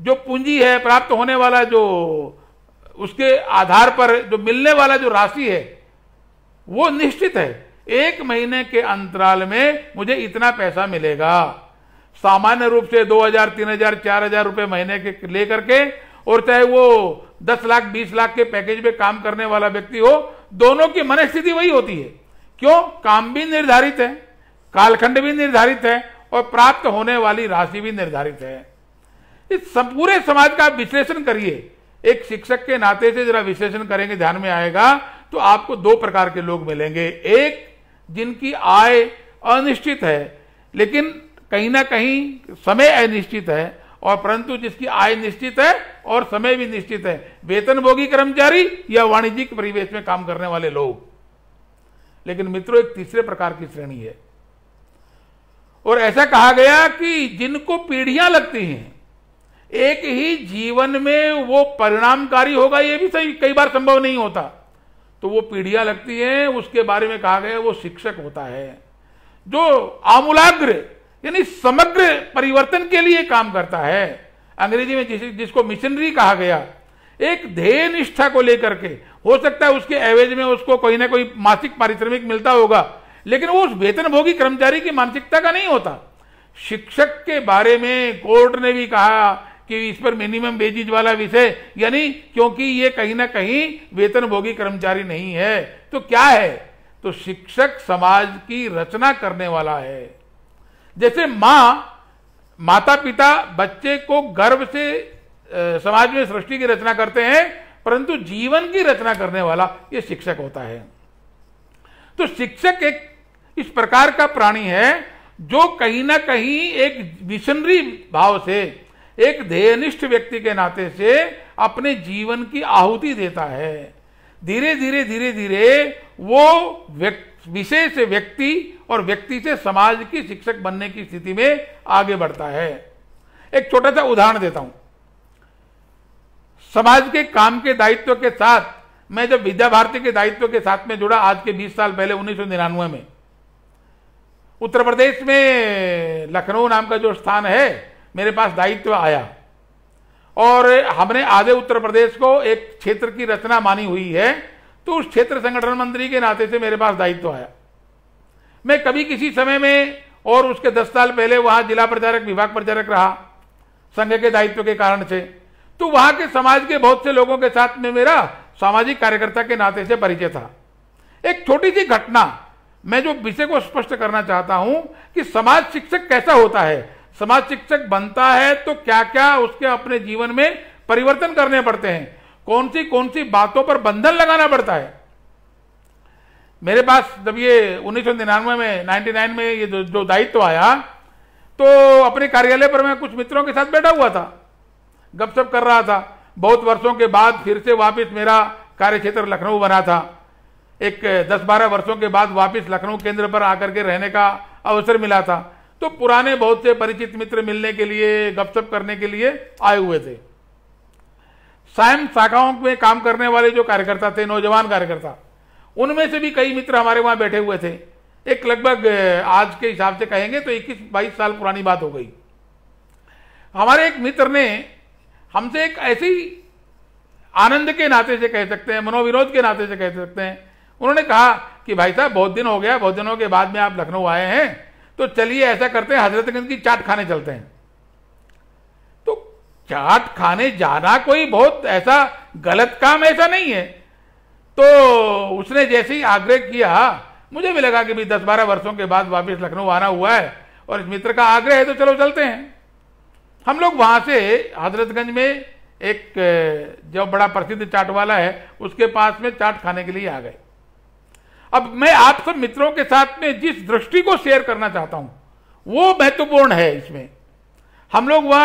जो पूंजी है प्राप्त होने वाला जो उसके आधार पर जो मिलने वाला जो राशि है वो निश्चित है एक महीने के अंतराल में मुझे इतना पैसा मिलेगा सामान्य रूप से 2000, 3000, 4000 रुपए महीने के लेकर के और चाहे वो 10 लाख 20 लाख के पैकेज में काम करने वाला व्यक्ति हो दोनों की मनस्थिति वही होती है क्यों काम भी निर्धारित है कालखंड भी निर्धारित है और प्राप्त होने वाली राशि भी निर्धारित है इस पूरे समाज का विश्लेषण करिए एक शिक्षक के नाते से जरा विश्लेषण करेंगे ध्यान में आएगा तो आपको दो प्रकार के लोग मिलेंगे एक जिनकी आय अनिश्चित है लेकिन कहीं ना कहीं समय अनिश्चित है और परंतु जिसकी आय निश्चित है और समय भी निश्चित है वेतनभोगी कर्मचारी या वाणिज्यिक परिवेश में काम करने वाले लोग लेकिन मित्रों एक तीसरे प्रकार की श्रेणी है और ऐसा कहा गया कि जिनको पीढ़ियां लगती हैं एक ही जीवन में वो परिणामकारी होगा ये भी सही कई बार संभव नहीं होता तो वो पीढ़ियां लगती हैं उसके बारे में कहा गया वो शिक्षक होता है जो आमूलाग्र यानी समग्र परिवर्तन के लिए काम करता है अंग्रेजी में जिस, जिसको मिशनरी कहा गया एक ध्येय निष्ठा को लेकर के हो सकता है उसके एवेज में उसको कोई ना कोई मासिक पारिश्रमिक मिलता होगा लेकिन वो उस वेतनभोगी कर्मचारी की मानसिकता का नहीं होता शिक्षक के बारे में कोर्ट ने भी कहा कि इस पर मिनिमम वेजिज वाला विषय यानी क्योंकि ये कहीं ना कहीं वेतनभोगी कर्मचारी नहीं है तो क्या है तो शिक्षक समाज की रचना करने वाला है जैसे माँ माता पिता बच्चे को गर्व से समाज में सृष्टि की रचना करते हैं परंतु जीवन की रचना करने वाला ये शिक्षक होता है तो शिक्षक एक इस प्रकार का प्राणी है जो कहीं ना कहीं एक मिशनरी भाव से एक ध्येयनिष्ठ व्यक्ति के नाते से अपने जीवन की आहुति देता है धीरे धीरे धीरे धीरे वो विशेष व्यक्ति और व्यक्ति से समाज की शिक्षक बनने की स्थिति में आगे बढ़ता है एक छोटा सा उदाहरण देता हूं समाज के काम के दायित्व के साथ मैं जब विद्या भारती के दायित्व के साथ में जुड़ा आज के 20 साल पहले उन्नीस में उत्तर प्रदेश में लखनऊ नाम का जो स्थान है मेरे पास दायित्व आया और हमने आधे उत्तर प्रदेश को एक क्षेत्र की रचना मानी हुई है तो उस क्षेत्र संगठन मंत्री के नाते से मेरे पास दायित्व आया मैं कभी किसी समय में और उसके दस साल पहले वहां जिला प्रचारक विभाग प्रचारक रहा संघ के दायित्व के कारण से तो वहां के समाज के बहुत से लोगों के साथ में मेरा सामाजिक कार्यकर्ता के नाते से परिचय था एक छोटी सी घटना मैं जो विषय को स्पष्ट करना चाहता हूं कि समाज शिक्षक कैसा होता है समाज शिक्षक बनता है तो क्या क्या उसके अपने जीवन में परिवर्तन करने पड़ते हैं कौन सी कौन सी बातों पर बंधन लगाना पड़ता है मेरे पास जब ये उन्नीस सौ निन्यानवे में नाइनटी नाइन में ये जो, जो दायित्व आया तो अपने कार्यालय पर मैं कुछ मित्रों के साथ बैठा हुआ था गपशप कर रहा था बहुत वर्षों के बाद फिर से वापस मेरा कार्य क्षेत्र लखनऊ बना था एक दस बारह वर्षों के बाद वापस लखनऊ केंद्र पर आकर के रहने का अवसर मिला था तो पुराने बहुत से परिचित मित्र मिलने के लिए गपशप करने के लिए आए हुए थे स्वयं शाखाओं में काम करने वाले जो कार्यकर्ता थे नौजवान कार्यकर्ता उनमें से भी कई मित्र हमारे वहां बैठे हुए थे एक लगभग आज के हिसाब से कहेंगे तो 21-22 साल पुरानी बात हो गई हमारे एक मित्र ने हमसे एक ऐसी आनंद के नाते से कह सकते हैं मनोविरोध के नाते से कह सकते हैं उन्होंने कहा कि भाई साहब बहुत दिन हो गया बहुत दिनों के बाद में आप लखनऊ आए हैं तो चलिए ऐसा करते हैं हजरतगंज की चाट खाने चलते हैं तो चाट खाने जाना कोई बहुत ऐसा गलत काम ऐसा नहीं है तो उसने जैसे ही आग्रह किया मुझे भी लगा कि भी दस बारह वर्षों के बाद वापस लखनऊ आना हुआ है और इस मित्र का आग्रह है तो चलो चलते हैं हम लोग वहां से हजरतगंज में एक जो बड़ा प्रसिद्ध चाट वाला है उसके पास में चाट खाने के लिए आ गए अब मैं आप सब मित्रों के साथ में जिस दृष्टि को शेयर करना चाहता हूं वो महत्वपूर्ण है इसमें हम लोग वह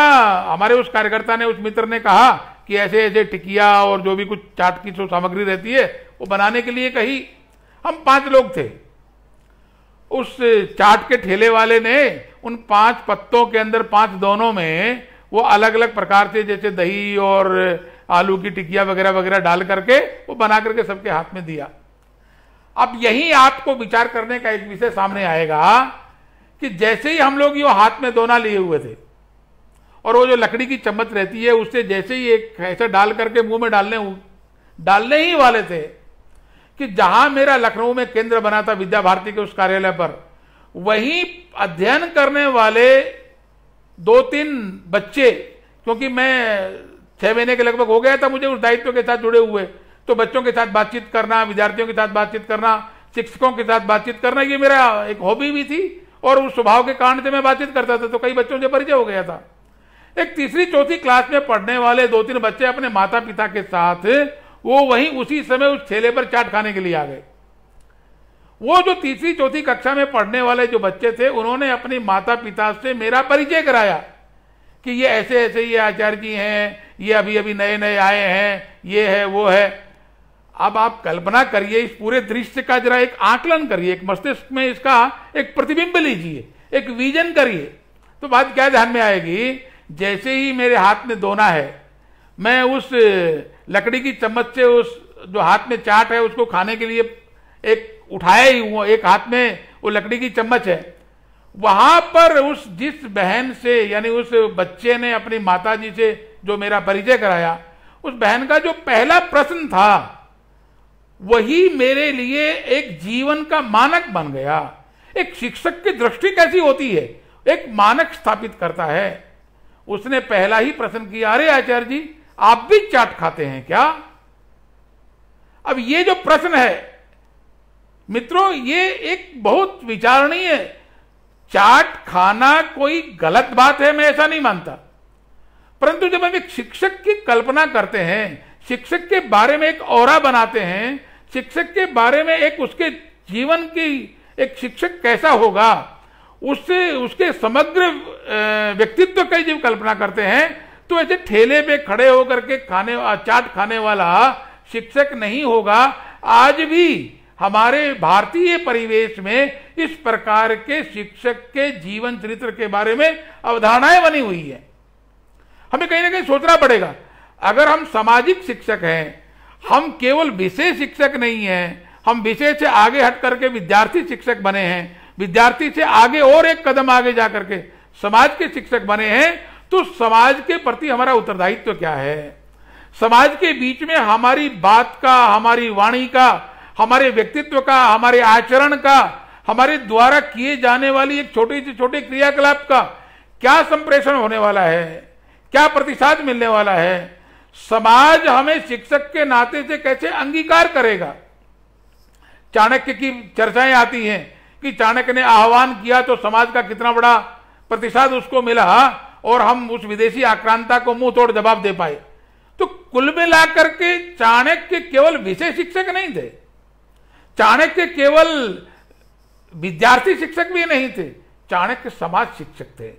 हमारे उस कार्यकर्ता ने उस मित्र ने कहा कि ऐसे ऐसे टिकिया और जो भी कुछ चाट की जो सामग्री रहती है वो बनाने के लिए कही हम पांच लोग थे उस चाट के ठेले वाले ने उन पांच पत्तों के अंदर पांच दोनों में वो अलग अलग प्रकार से जैसे दही और आलू की टिकिया वगैरह वगैरह डाल करके वो बना करके सबके हाथ में दिया अब यही आपको विचार करने का एक विषय सामने आएगा कि जैसे ही हम लोग ये हाथ में दोना लिए हुए थे और वो जो लकड़ी की चम्मच रहती है उससे जैसे ही एक ऐसे डाल करके मुंह में डालने डालने ही वाले थे कि जहां मेरा लखनऊ में केंद्र बना था विद्या भारती के उस कार्यालय पर वहीं अध्ययन करने वाले दो तीन बच्चे क्योंकि मैं छह महीने के लगभग हो गया था मुझे उस दायित्व के साथ जुड़े हुए तो बच्चों के साथ बातचीत करना विद्यार्थियों के साथ बातचीत करना शिक्षकों के साथ बातचीत करना ये मेरा एक हॉबी भी थी और उस स्वभाव के कारण से मैं बातचीत करता था तो कई बच्चों से परिचय हो गया था एक तीसरी चौथी क्लास में पढ़ने वाले दो तीन बच्चे अपने माता पिता के साथ वो वहीं उसी समय उस ठेले पर चाट खाने के लिए आ गए वो जो तीसरी चौथी कक्षा में पढ़ने वाले जो बच्चे थे उन्होंने अपने माता पिता से मेरा परिचय कराया कि ये ऐसे ऐसे ये आचार्य जी हैं ये अभी अभी नए नए आए हैं ये है वो है अब आप कल्पना करिए इस पूरे दृश्य का जरा एक आकलन करिए एक मस्तिष्क में इसका एक प्रतिबिंब लीजिए एक विजन करिए तो बात क्या ध्यान में आएगी जैसे ही मेरे हाथ में दोना है मैं उस लकड़ी की चम्मच से उस जो हाथ में चाट है उसको खाने के लिए एक उठाया ही हुआ एक हाथ में वो लकड़ी की चम्मच है वहां पर उस जिस बहन से यानी उस बच्चे ने अपनी माता जी से जो मेरा परिचय कराया उस बहन का जो पहला प्रश्न था वही मेरे लिए एक जीवन का मानक बन गया एक शिक्षक की दृष्टि कैसी होती है एक मानक स्थापित करता है उसने पहला ही प्रश्न किया अरे आचार्य जी आप भी चाट खाते हैं क्या अब ये जो प्रश्न है मित्रों ये एक बहुत विचारणीय चाट खाना कोई गलत बात है मैं ऐसा नहीं मानता परंतु जब हम एक शिक्षक की कल्पना करते हैं शिक्षक के बारे में एक और बनाते हैं शिक्षक के बारे में एक उसके जीवन की एक शिक्षक कैसा होगा उससे उसके समग्र व्यक्तित्व की जीव कल्पना करते हैं तो ऐसे ठेले पे खड़े होकर के खाने चाट खाने वाला शिक्षक नहीं होगा आज भी हमारे भारतीय परिवेश में इस प्रकार के शिक्षक के जीवन चरित्र के बारे में अवधारणाएं बनी हुई है हमें कहीं ना कहीं सोचना पड़ेगा अगर हम सामाजिक शिक्षक हैं हम केवल विषय शिक्षक नहीं है हम विषय से आगे हट करके विद्यार्थी शिक्षक बने हैं विद्यार्थी से आगे और एक कदम आगे जा करके समाज के शिक्षक बने हैं तो समाज के प्रति हमारा उत्तरदायित्व तो क्या है समाज के बीच में हमारी बात का हमारी वाणी का हमारे व्यक्तित्व का हमारे आचरण का हमारे द्वारा किए जाने वाली एक छोटी से छोटी क्रियाकलाप का क्या संप्रेषण होने वाला है क्या प्रतिसाद मिलने वाला है समाज हमें शिक्षक के नाते से कैसे अंगीकार करेगा चाणक्य की चर्चाएं आती हैं कि चाणक्य ने आह्वान किया तो समाज का कितना बड़ा प्रतिशत उसको मिला और हम उस विदेशी आक्रांता को मुंह तोड़ जवाब दे पाए तो कुल मिलाकर के चाणक्य केवल विषय शिक्षक नहीं थे चाणक्य केवल विद्यार्थी शिक्षक भी नहीं थे चाणक्य समाज शिक्षक थे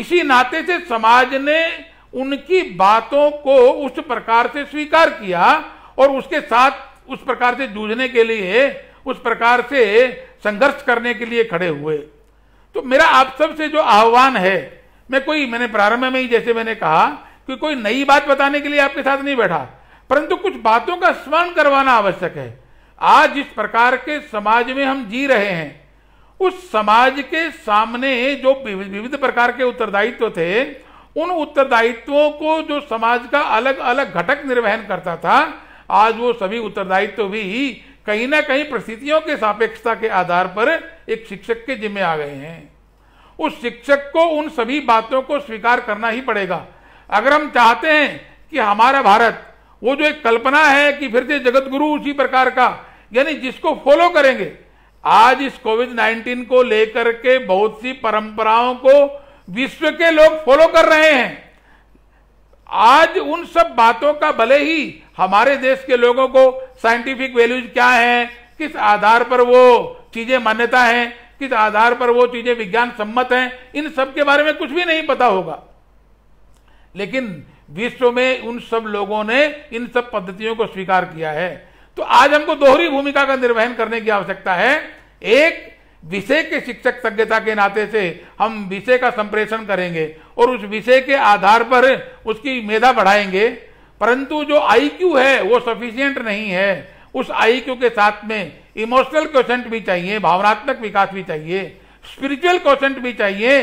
इसी नाते से समाज ने उनकी बातों को उस प्रकार से स्वीकार किया और उसके साथ उस प्रकार से जूझने के लिए उस प्रकार से संघर्ष करने के लिए खड़े हुए तो मेरा आप सब से जो आह्वान है मैं कोई मैंने प्रारंभ में ही जैसे मैंने कहा कि कोई नई बात बताने के लिए आपके साथ नहीं बैठा परंतु कुछ बातों का स्मरण करवाना आवश्यक है आज जिस प्रकार के समाज में हम जी रहे हैं उस समाज के सामने जो विविध प्रकार के उत्तरदायित्व थे उन उत्तरदायित्वों को जो समाज का अलग अलग घटक निर्वहन करता था आज वो सभी उत्तरदायित्व भी कहीं ना कहीं परिस्थितियों के सापेक्षता के आधार पर एक शिक्षक के जिम्मे आ गए हैं उस शिक्षक को उन सभी बातों को स्वीकार करना ही पड़ेगा अगर हम चाहते हैं कि हमारा भारत वो जो एक कल्पना है कि फिर से जगत गुरु उसी प्रकार का यानी जिसको फॉलो करेंगे आज इस कोविड 19 को लेकर के बहुत सी परंपराओं को विश्व के लोग फॉलो कर रहे हैं आज उन सब बातों का भले ही हमारे देश के लोगों को साइंटिफिक वैल्यूज क्या है किस आधार पर वो चीजें मान्यता है किस आधार पर वो चीजें विज्ञान सम्मत हैं इन सब के बारे में कुछ भी नहीं पता होगा लेकिन विश्व में उन सब लोगों ने इन सब पद्धतियों को स्वीकार किया है तो आज हमको दोहरी भूमिका का निर्वहन करने की आवश्यकता है एक विषय के शिक्षक सज्ञता के नाते से हम विषय का संप्रेषण करेंगे और उस विषय के आधार पर उसकी मेधा बढ़ाएंगे परंतु जो आईक्यू है वो सफिशियंट नहीं है उस आईक्यू के साथ में इमोशनल क्वेश्चन भी चाहिए भावनात्मक विकास भी चाहिए स्पिरिचुअल क्वेश्चन भी चाहिए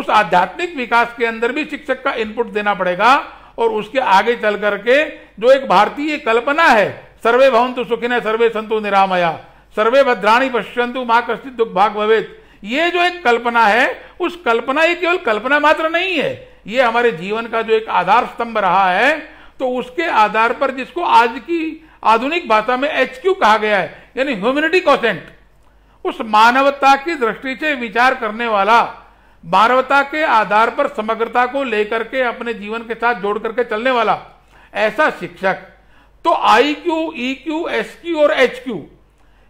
उस आध्यात्मिक विकास के अंदर भी शिक्षक का इनपुट देना पड़ेगा और उसके आगे चल करके जो एक भारतीय कल्पना है सर्वे भवंतु सुखिन सर्वे संतु निरामया सर्वे भद्राणी पश्यंतु माँ कश्चित दुख भाग भवेत ये जो एक कल्पना है उस कल्पना ये केवल कल्पना मात्र नहीं है ये हमारे जीवन का जो एक आधार स्तंभ रहा है तो उसके आधार पर जिसको आज की आधुनिक भाषा में एच क्यू कहा गया है यानी ह्यूमिनिटी कॉसेंट उस मानवता की दृष्टि से विचार करने वाला मानवता के आधार पर समग्रता को लेकर के अपने जीवन के साथ जोड़ करके चलने वाला ऐसा शिक्षक तो I Q E Q S Q और एच क्यू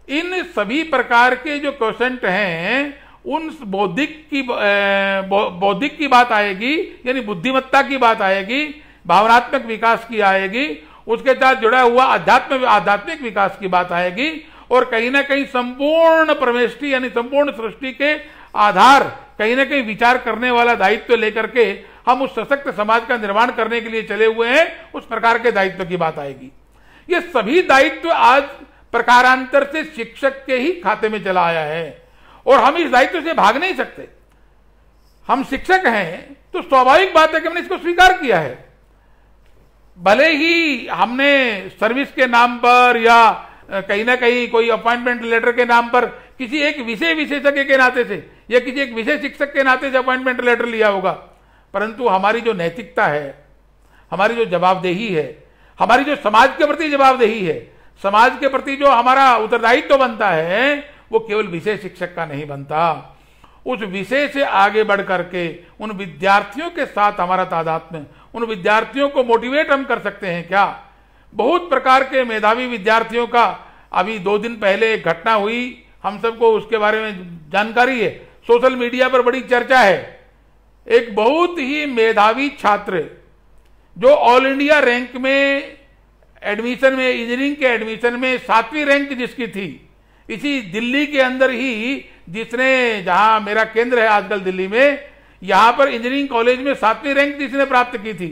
इन सभी प्रकार के जो क्वेश्चन हैं उन बौद्धिक की बौद्धिक की बात आएगी यानी बुद्धिमत्ता की बात आएगी भावनात्मक विकास की आएगी उसके साथ जुड़ा हुआ अध्यात्म आध्यात्मिक विकास की बात आएगी और कहीं ना कहीं संपूर्ण प्रवेष्टि यानी संपूर्ण सृष्टि के आधार कहीं ना कहीं विचार करने वाला दायित्व लेकर के हम उस सशक्त समाज का निर्माण करने के लिए चले हुए हैं उस प्रकार के दायित्व की बात आएगी ये सभी दायित्व आज प्रकारांतर से शिक्षक के ही खाते में चला आया है और हम इस दायित्व से भाग नहीं सकते हम शिक्षक हैं तो स्वाभाविक बात है कि हमने इसको स्वीकार किया है भले ही हमने सर्विस के नाम पर या कहीं ना कहीं कोई अपॉइंटमेंट लेटर के नाम पर किसी एक विषय विशेषज्ञ के नाते से या किसी एक विषय शिक्षक के नाते से अपॉइंटमेंट लेटर लिया होगा परंतु हमारी जो नैतिकता है हमारी जो जवाबदेही है हमारी जो समाज के प्रति जवाबदेही है समाज के प्रति जो हमारा उत्तरदायित्व तो बनता है वो केवल विषय शिक्षक का नहीं बनता उस विषय से आगे बढ़ करके उन विद्यार्थियों के साथ हमारा तादात्म्य उन विद्यार्थियों को मोटिवेट हम कर सकते हैं क्या बहुत प्रकार के मेधावी विद्यार्थियों का अभी दो दिन पहले एक घटना हुई हम सबको उसके बारे में जानकारी है सोशल मीडिया पर बड़ी चर्चा है एक बहुत ही मेधावी छात्र जो ऑल इंडिया रैंक में एडमिशन में इंजीनियरिंग के एडमिशन में सातवीं रैंक जिसकी थी इसी दिल्ली के अंदर ही जिसने जहां मेरा केंद्र है आजकल दिल्ली में यहां पर इंजीनियरिंग कॉलेज में सातवीं रैंक जिसने प्राप्त की थी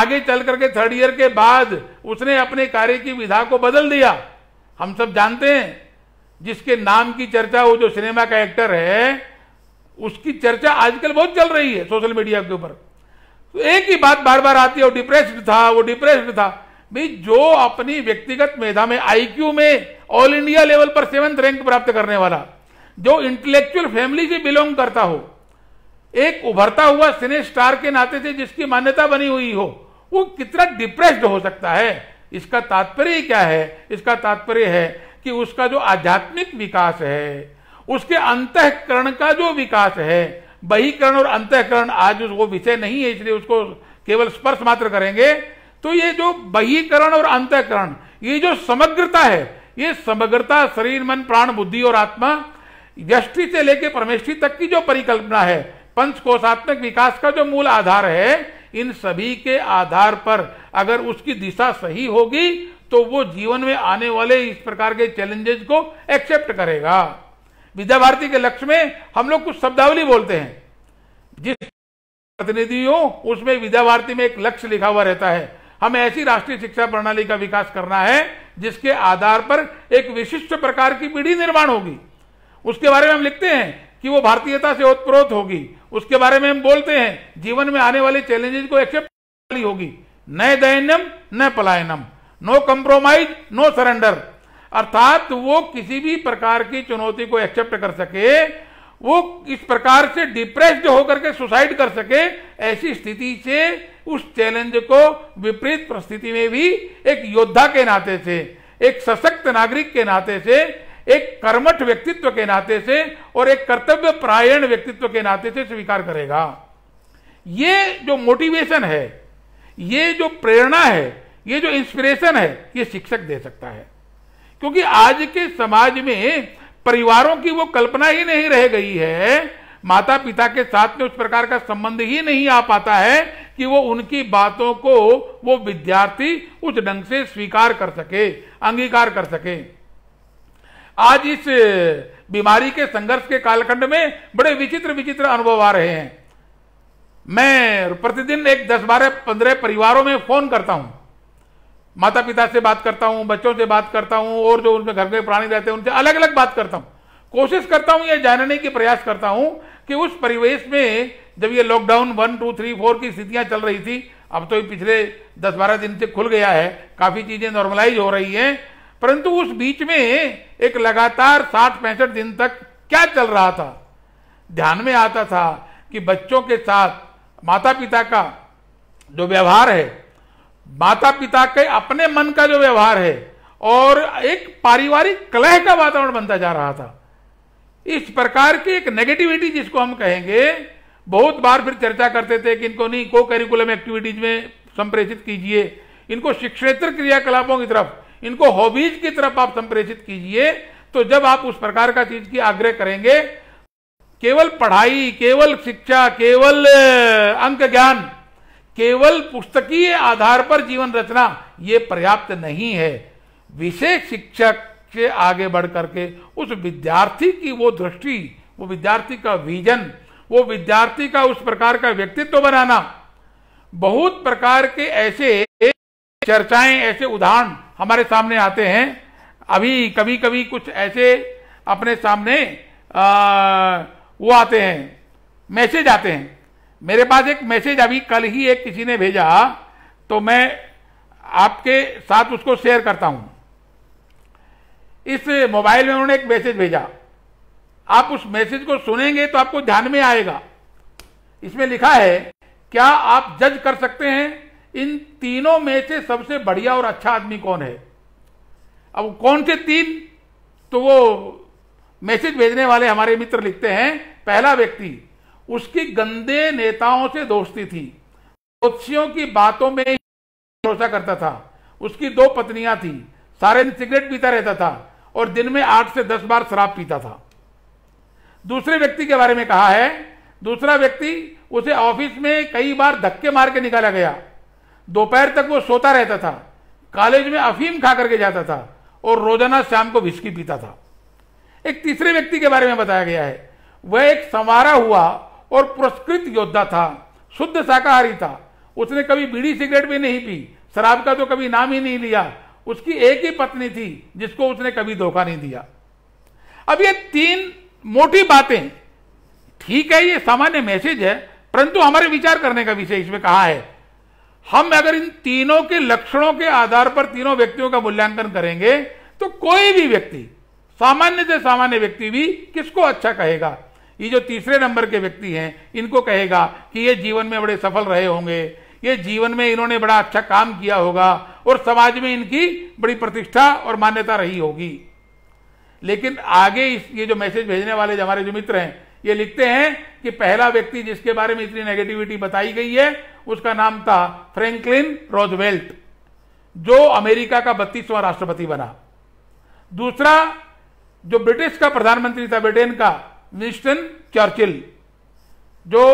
आगे चल करके थर्ड ईयर के बाद उसने अपने कार्य की विधा को बदल दिया हम सब जानते हैं जिसके नाम की चर्चा वो जो सिनेमा का एक्टर है उसकी चर्चा आजकल बहुत चल रही है सोशल मीडिया के ऊपर तो एक ही बात बार बार आती है वो डिप्रेस्ड था वो डिप्रेस्ड था भाई जो अपनी व्यक्तिगत मेधा में आईक्यू में ऑल इंडिया लेवल पर सेवंथ रैंक प्राप्त करने वाला जो इंटेलेक्चुअल फैमिली से बिलोंग करता हो एक उभरता हुआ सिने स्टार के नाते से जिसकी मान्यता बनी हुई हो वो कितना डिप्रेस्ड हो सकता है इसका तात्पर्य क्या है इसका तात्पर्य है कि उसका जो आध्यात्मिक विकास है उसके अंतकरण का जो विकास है बहिकरण और अंतकरण आज वो विषय नहीं है इसलिए उसको केवल स्पर्श मात्र करेंगे तो ये जो बहिकरण और अंतकरण ये जो समग्रता है ये समग्रता शरीर मन प्राण बुद्धि और आत्मा यष्टि से लेकर परमेष्टि तक की जो परिकल्पना है कोषात्मक विकास का जो मूल आधार है इन सभी के आधार पर अगर उसकी दिशा सही होगी तो वो जीवन में आने वाले इस प्रकार के चैलेंजेस को एक्सेप्ट करेगा विद्या भारती के लक्ष्य में हम लोग कुछ शब्दावली बोलते हैं जिस प्रतिनिधि हो उसमें विद्या भारती में एक लक्ष्य लिखा हुआ रहता है हमें ऐसी राष्ट्रीय शिक्षा प्रणाली का विकास करना है जिसके आधार पर एक विशिष्ट प्रकार की पीढ़ी निर्माण होगी उसके बारे में हम लिखते हैं कि वो भारतीयता से ओतप्रोत होगी उसके बारे में हम बोलते हैं जीवन में आने वाले चैलेंजेस को एक्सेप्ट वाली होगी न दयनम न पलायनम नो कंप्रोमाइज नो सरेंडर अर्थात वो किसी भी प्रकार की चुनौती को एक्सेप्ट कर सके वो इस प्रकार से डिप्रेस्ड होकर के सुसाइड कर सके ऐसी स्थिति से उस चैलेंज को विपरीत परिस्थिति में भी एक योद्धा के नाते से एक सशक्त नागरिक के नाते से एक कर्मठ व्यक्तित्व के नाते से और एक कर्तव्य परायण व्यक्तित्व के नाते से स्वीकार करेगा ये जो मोटिवेशन है ये जो प्रेरणा है ये जो इंस्पिरेशन है ये शिक्षक दे सकता है क्योंकि आज के समाज में परिवारों की वो कल्पना ही नहीं रह गई है माता पिता के साथ में उस प्रकार का संबंध ही नहीं आ पाता है कि वो उनकी बातों को वो विद्यार्थी उस ढंग से स्वीकार कर सके अंगीकार कर सके आज इस बीमारी के संघर्ष के कालखंड में बड़े विचित्र विचित्र अनुभव आ रहे हैं मैं प्रतिदिन एक दस बारह पंद्रह परिवारों में फोन करता हूं माता पिता से बात करता हूं बच्चों से बात करता हूं और जो उनमें घर के प्राणी रहते हैं उनसे अलग अलग बात करता हूं कोशिश करता हूं यह जानने की प्रयास करता हूं कि उस परिवेश में जब ये lockdown one two three four की स्थितियां चल रही थी अब तो पिछले दस बारह दिन से खुल गया है काफी चीजें नॉर्मलाइज हो रही हैं परंतु उस बीच में एक लगातार साठ पैंसठ दिन तक क्या चल रहा था ध्यान में आता था कि बच्चों के साथ माता पिता का जो व्यवहार है माता पिता के अपने मन का जो व्यवहार है और एक पारिवारिक कलह का वातावरण बनता जा रहा था इस प्रकार की एक नेगेटिविटी जिसको हम कहेंगे बहुत बार फिर चर्चा करते थे कि इनको नहीं को करिकुलम एक्टिविटीज में संप्रेषित कीजिए इनको शिक्षेत्र क्रियाकलापों की तरफ इनको हॉबीज की तरफ आप संप्रेषित कीजिए तो जब आप उस प्रकार का चीज की आग्रह करेंगे केवल पढ़ाई केवल शिक्षा केवल अंक ज्ञान केवल पुस्तकीय आधार पर जीवन रचना यह पर्याप्त नहीं है विशेष शिक्षक से आगे बढ़ करके उस विद्यार्थी की वो दृष्टि वो विद्यार्थी का विजन वो विद्यार्थी का उस प्रकार का व्यक्तित्व बनाना बहुत प्रकार के ऐसे चर्चाएं ऐसे उदाहरण हमारे सामने आते हैं अभी कभी कभी कुछ ऐसे अपने सामने आ, वो आते हैं मैसेज आते हैं मेरे पास एक मैसेज अभी कल ही एक किसी ने भेजा तो मैं आपके साथ उसको शेयर करता हूं इस मोबाइल में उन्होंने एक मैसेज भेजा आप उस मैसेज को सुनेंगे तो आपको ध्यान में आएगा इसमें लिखा है क्या आप जज कर सकते हैं इन तीनों में से सबसे बढ़िया और अच्छा आदमी कौन है अब कौन से तीन तो वो मैसेज भेजने वाले हमारे मित्र लिखते हैं पहला व्यक्ति उसकी गंदे नेताओं से दोस्ती थी दोस्तियों की बातों में भरोसा करता था उसकी दो पत्नियां थी सारे दिन सिगरेट पीता रहता था और दिन में आठ से दस बार शराब पीता था दूसरे व्यक्ति के बारे में कहा है दूसरा व्यक्ति उसे ऑफिस में कई बार धक्के मार के निकाला गया दोपहर तक वो सोता रहता था कॉलेज में अफीम खा करके जाता था और रोजाना शाम को विस्की पीता था एक तीसरे व्यक्ति के बारे में बताया गया है वह एक संवारा हुआ और पुरस्कृत योद्धा था शुद्ध शाकाहारी था उसने कभी बीड़ी सिगरेट भी नहीं पी शराब का तो कभी नाम ही नहीं लिया उसकी एक ही पत्नी थी जिसको उसने कभी धोखा नहीं दिया अब ये तीन मोटी बातें ठीक है ये सामान्य मैसेज है परंतु हमारे विचार करने का विषय इसमें कहा है हम अगर इन तीनों के लक्षणों के आधार पर तीनों व्यक्तियों का मूल्यांकन करेंगे तो कोई भी व्यक्ति सामान्य से सामान्य व्यक्ति भी किसको अच्छा कहेगा ये जो तीसरे नंबर के व्यक्ति हैं इनको कहेगा कि ये जीवन में बड़े सफल रहे होंगे ये जीवन में इन्होंने बड़ा अच्छा काम किया होगा और समाज में इनकी बड़ी प्रतिष्ठा और मान्यता रही होगी लेकिन आगे इस ये जो मैसेज भेजने वाले जो हमारे जो मित्र हैं ये लिखते हैं कि पहला व्यक्ति जिसके बारे में इतनी नेगेटिविटी बताई गई है उसका नाम था फ्रैंकलिन रोजवेल्ट जो अमेरिका का बत्तीसवां राष्ट्रपति बना दूसरा जो ब्रिटिश का प्रधानमंत्री था ब्रिटेन का विंस्टन चर्चिल जो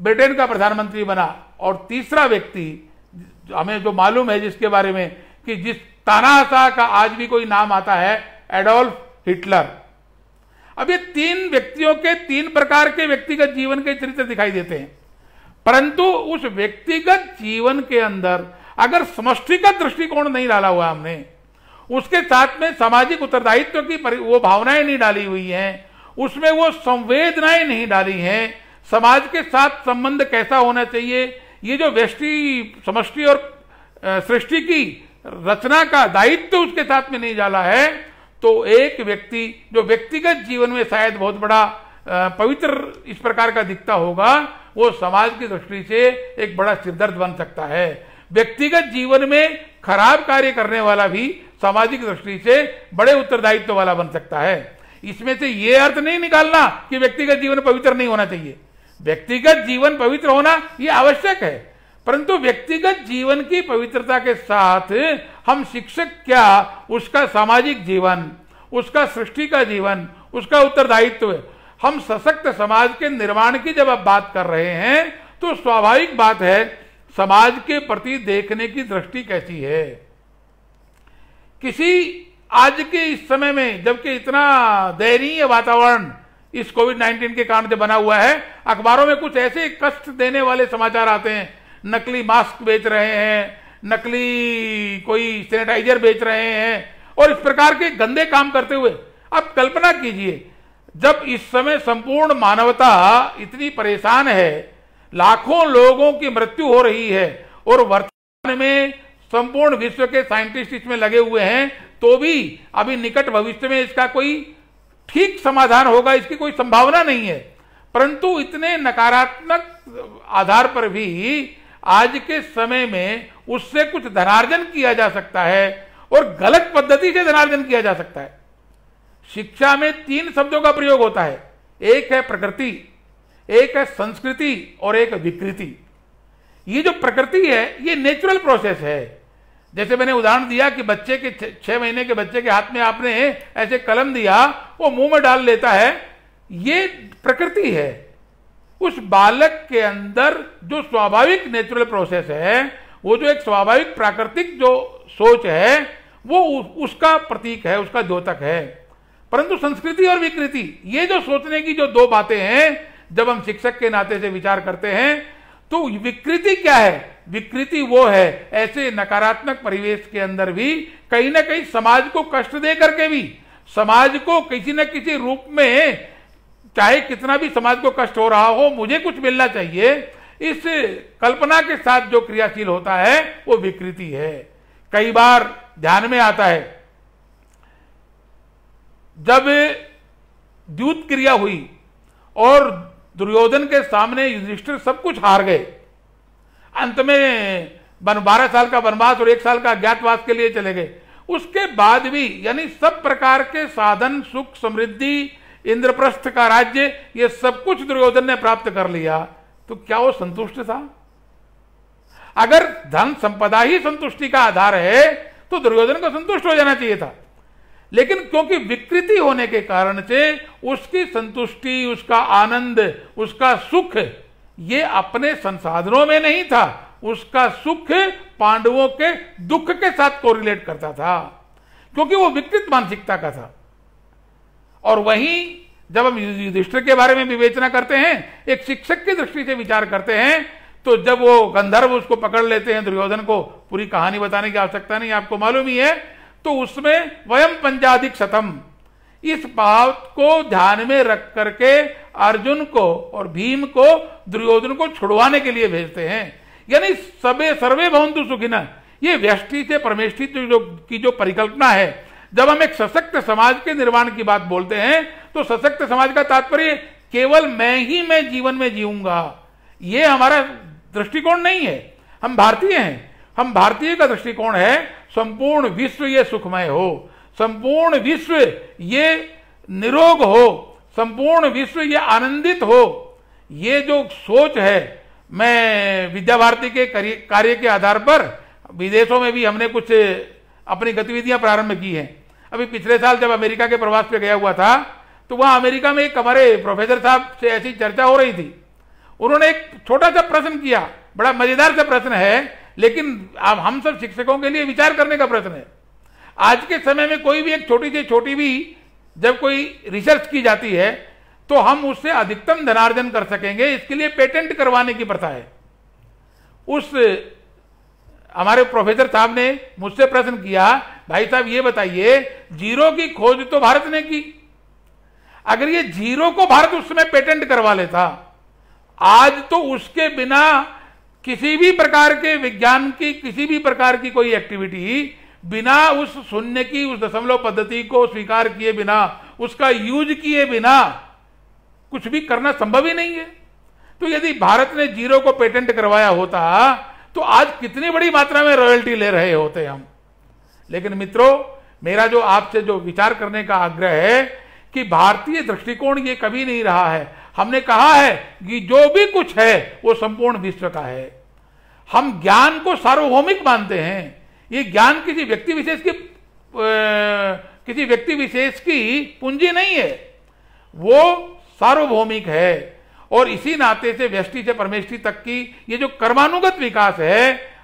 ब्रिटेन का प्रधानमंत्री बना और तीसरा व्यक्ति हमें जो मालूम है जिसके बारे में कि जिस तानाशाह का आज भी कोई नाम आता है एडोल्फ हिटलर अब ये तीन व्यक्तियों के तीन प्रकार के व्यक्तिगत जीवन के चरित्र दिखाई देते हैं परंतु उस व्यक्तिगत जीवन के अंदर अगर समष्टि का दृष्टिकोण नहीं डाला हुआ हमने उसके साथ में सामाजिक उत्तरदायित्व की वो भावनाएं नहीं डाली हुई हैं उसमें वो संवेदनाएं नहीं डाली हैं समाज के साथ संबंध कैसा होना चाहिए ये जो व्यष्टि समष्टि और सृष्टि की रचना का दायित्व तो उसके साथ में नहीं जाला है तो एक व्यक्ति जो व्यक्तिगत जीवन में शायद बहुत बड़ा पवित्र इस प्रकार का दिखता होगा वो समाज की दृष्टि से एक बड़ा सिरदर्द बन सकता है व्यक्तिगत जीवन में खराब कार्य करने वाला भी सामाजिक दृष्टि से बड़े उत्तरदायित्व वाला बन सकता है इसमें से यह अर्थ नहीं निकालना कि व्यक्तिगत जीवन पवित्र नहीं होना चाहिए व्यक्तिगत जीवन पवित्र होना यह आवश्यक है परंतु व्यक्तिगत जीवन की पवित्रता के साथ हम शिक्षक क्या उसका सामाजिक जीवन उसका सृष्टि का जीवन उसका उत्तरदायित्व हम सशक्त समाज के निर्माण की जब आप बात कर रहे हैं तो स्वाभाविक बात है समाज के प्रति देखने की दृष्टि कैसी है किसी आज के इस समय में जबकि इतना दयनीय वातावरण इस कोविड 19 के कारण जो बना हुआ है अखबारों में कुछ ऐसे कष्ट देने वाले समाचार आते हैं नकली मास्क बेच रहे हैं नकली कोई सैनिटाइजर बेच रहे हैं और इस प्रकार के गंदे काम करते हुए अब कल्पना कीजिए जब इस समय संपूर्ण मानवता इतनी परेशान है लाखों लोगों की मृत्यु हो रही है और वर्तमान में संपूर्ण विश्व के साइंटिस्ट इसमें लगे हुए हैं तो भी अभी निकट भविष्य में इसका कोई ठीक समाधान होगा इसकी कोई संभावना नहीं है परंतु इतने नकारात्मक आधार पर भी आज के समय में उससे कुछ धनार्जन किया जा सकता है और गलत पद्धति से धनार्जन किया जा सकता है शिक्षा में तीन शब्दों का प्रयोग होता है एक है प्रकृति एक है संस्कृति और एक विकृति ये जो प्रकृति है ये नेचुरल प्रोसेस है जैसे मैंने उदाहरण दिया कि बच्चे के छह महीने के बच्चे के हाथ में आपने ऐसे कलम दिया वो मुंह में डाल लेता है ये प्रकृति है उस बालक के अंदर जो स्वाभाविक नेचुरल प्रोसेस है वो जो एक स्वाभाविक प्राकृतिक जो सोच है वो उसका प्रतीक है उसका द्योतक है परंतु संस्कृति और विकृति ये जो सोचने की जो दो बातें हैं जब हम शिक्षक के नाते से विचार करते हैं तो विकृति क्या है विकृति वो है ऐसे नकारात्मक परिवेश के अंदर भी कहीं ना कहीं समाज को कष्ट दे करके भी समाज को किसी न किसी रूप में चाहे कितना भी समाज को कष्ट हो रहा हो मुझे कुछ मिलना चाहिए इस कल्पना के साथ जो क्रियाशील होता है वो विकृति है कई बार ध्यान में आता है जब द्यूत क्रिया हुई और दुर्योधन के सामने युधिष्ठिर सब कुछ हार गए अंत में बन बारह साल का वनवास और एक साल का अज्ञातवास के लिए चले गए उसके बाद भी यानी सब प्रकार के साधन सुख समृद्धि इंद्रप्रस्थ का राज्य ये सब कुछ दुर्योधन ने प्राप्त कर लिया तो क्या वो संतुष्ट था अगर धन संपदा ही संतुष्टि का आधार है तो दुर्योधन को संतुष्ट हो जाना चाहिए था लेकिन क्योंकि विकृति होने के कारण से उसकी संतुष्टि उसका आनंद उसका सुख ये अपने संसाधनों में नहीं था उसका सुख पांडवों के दुख के साथ कोरिलेट करता था क्योंकि वो विकृत मानसिकता का था और वहीं जब हम युधिष्ठिर के बारे में विवेचना करते हैं एक शिक्षक की दृष्टि से विचार करते हैं तो जब वो गंधर्व उसको पकड़ लेते हैं दुर्योधन को पूरी कहानी बताने की आवश्यकता नहीं आपको मालूम ही है तो उसमें वयम पंचाधिक शतम इस बात को ध्यान में रख करके अर्जुन को और भीम को दुर्योधन को छुड़वाने के लिए भेजते हैं यानी सबे सर्वे भवंतु सुखिना ये व्यष्टि से परमेष्टि तो जो की जो परिकल्पना है जब हम एक सशक्त समाज के निर्माण की बात बोलते हैं तो सशक्त समाज का तात्पर्य केवल मैं ही मैं जीवन में जीऊंगा ये हमारा दृष्टिकोण नहीं है हम भारतीय हैं हम भारतीय का दृष्टिकोण है संपूर्ण विश्व ये सुखमय हो संपूर्ण विश्व ये निरोग हो संपूर्ण विश्व ये आनंदित हो ये जो सोच है मैं विद्या भारती के कार्य के आधार पर विदेशों में भी हमने कुछ अपनी गतिविधियां प्रारंभ की हैं अभी पिछले साल जब अमेरिका के प्रवास पे गया हुआ था तो वहां अमेरिका में एक हमारे प्रोफेसर साहब से ऐसी चर्चा हो रही थी उन्होंने एक छोटा सा प्रश्न किया बड़ा मजेदार सा प्रश्न है लेकिन अब हम सब शिक्षकों के लिए विचार करने का प्रश्न है आज के समय में कोई भी एक छोटी से छोटी भी जब कोई रिसर्च की जाती है तो हम उससे अधिकतम धनार्जन कर सकेंगे इसके लिए पेटेंट करवाने की प्रथा है उस हमारे प्रोफेसर साहब ने मुझसे प्रश्न किया भाई साहब ये बताइए जीरो की खोज तो भारत ने की अगर ये जीरो को भारत उस समय पेटेंट करवा लेता आज तो उसके बिना किसी भी प्रकार के विज्ञान की किसी भी प्रकार की कोई एक्टिविटी बिना उस शून्य की उस दशमलव पद्धति को स्वीकार किए बिना उसका यूज किए बिना कुछ भी करना संभव ही नहीं है तो यदि भारत ने जीरो को पेटेंट करवाया होता तो आज कितनी बड़ी मात्रा में रॉयल्टी ले रहे होते हम लेकिन मित्रों मेरा जो आपसे जो विचार करने का आग्रह है कि भारतीय दृष्टिकोण ये कभी नहीं रहा है हमने कहा है कि जो भी कुछ है वो संपूर्ण विश्व का है हम ज्ञान को सार्वभौमिक मानते हैं ये ज्ञान किसी व्यक्ति विशेष की किसी व्यक्ति विशेष की पूंजी नहीं है वो सार्वभौमिक है और इसी नाते से व्यष्टि से परमेष्टि तक की ये जो कर्मानुगत विकास है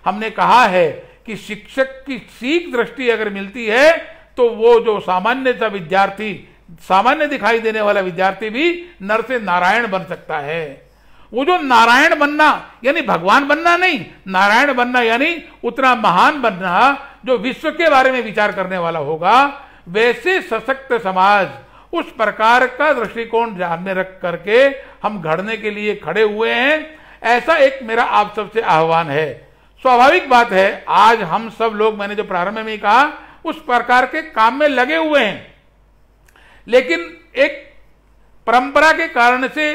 हमने कहा है कि शिक्षक की सीख दृष्टि अगर मिलती है तो वो जो सामान्य सा विद्यार्थी सामान्य दिखाई देने वाला विद्यार्थी भी नर से नारायण बन सकता है वो जो नारायण बनना यानी भगवान बनना नहीं नारायण बनना यानी उतना महान बनना जो विश्व के बारे में विचार करने वाला होगा वैसे सशक्त समाज उस प्रकार का दृष्टिकोण ध्यान में रख करके हम घड़ने के लिए खड़े हुए हैं ऐसा एक मेरा आप सबसे आह्वान है स्वाभाविक बात है आज हम सब लोग मैंने जो प्रारंभ में कहा उस प्रकार के काम में लगे हुए हैं लेकिन एक परंपरा के कारण से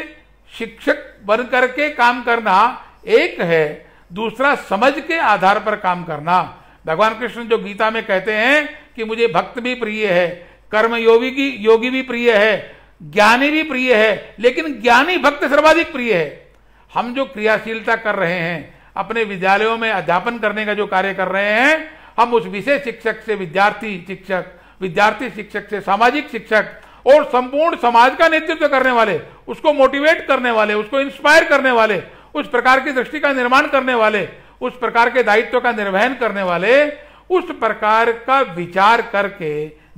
शिक्षक बन करके काम करना एक है दूसरा समझ के आधार पर काम करना भगवान कृष्ण जो गीता में कहते हैं कि मुझे भक्त भी प्रिय है कर्म योगी की योगी भी प्रिय है ज्ञानी भी प्रिय है लेकिन ज्ञानी भक्त सर्वाधिक प्रिय है हम जो क्रियाशीलता कर रहे हैं अपने विद्यालयों में अध्यापन करने का जो कार्य कर रहे हैं हम उस विशेष शिक्षक से विद्यार्थी शिक्षक विद्यार्थी शिक्षक से सामाजिक शिक्षक और संपूर्ण समाज का नेतृत्व करने वाले उसको मोटिवेट करने वाले उसको इंस्पायर करने वाले उस प्रकार की दृष्टि का निर्माण करने वाले उस प्रकार के दायित्व का निर्वहन करने वाले उस प्रकार का विचार करके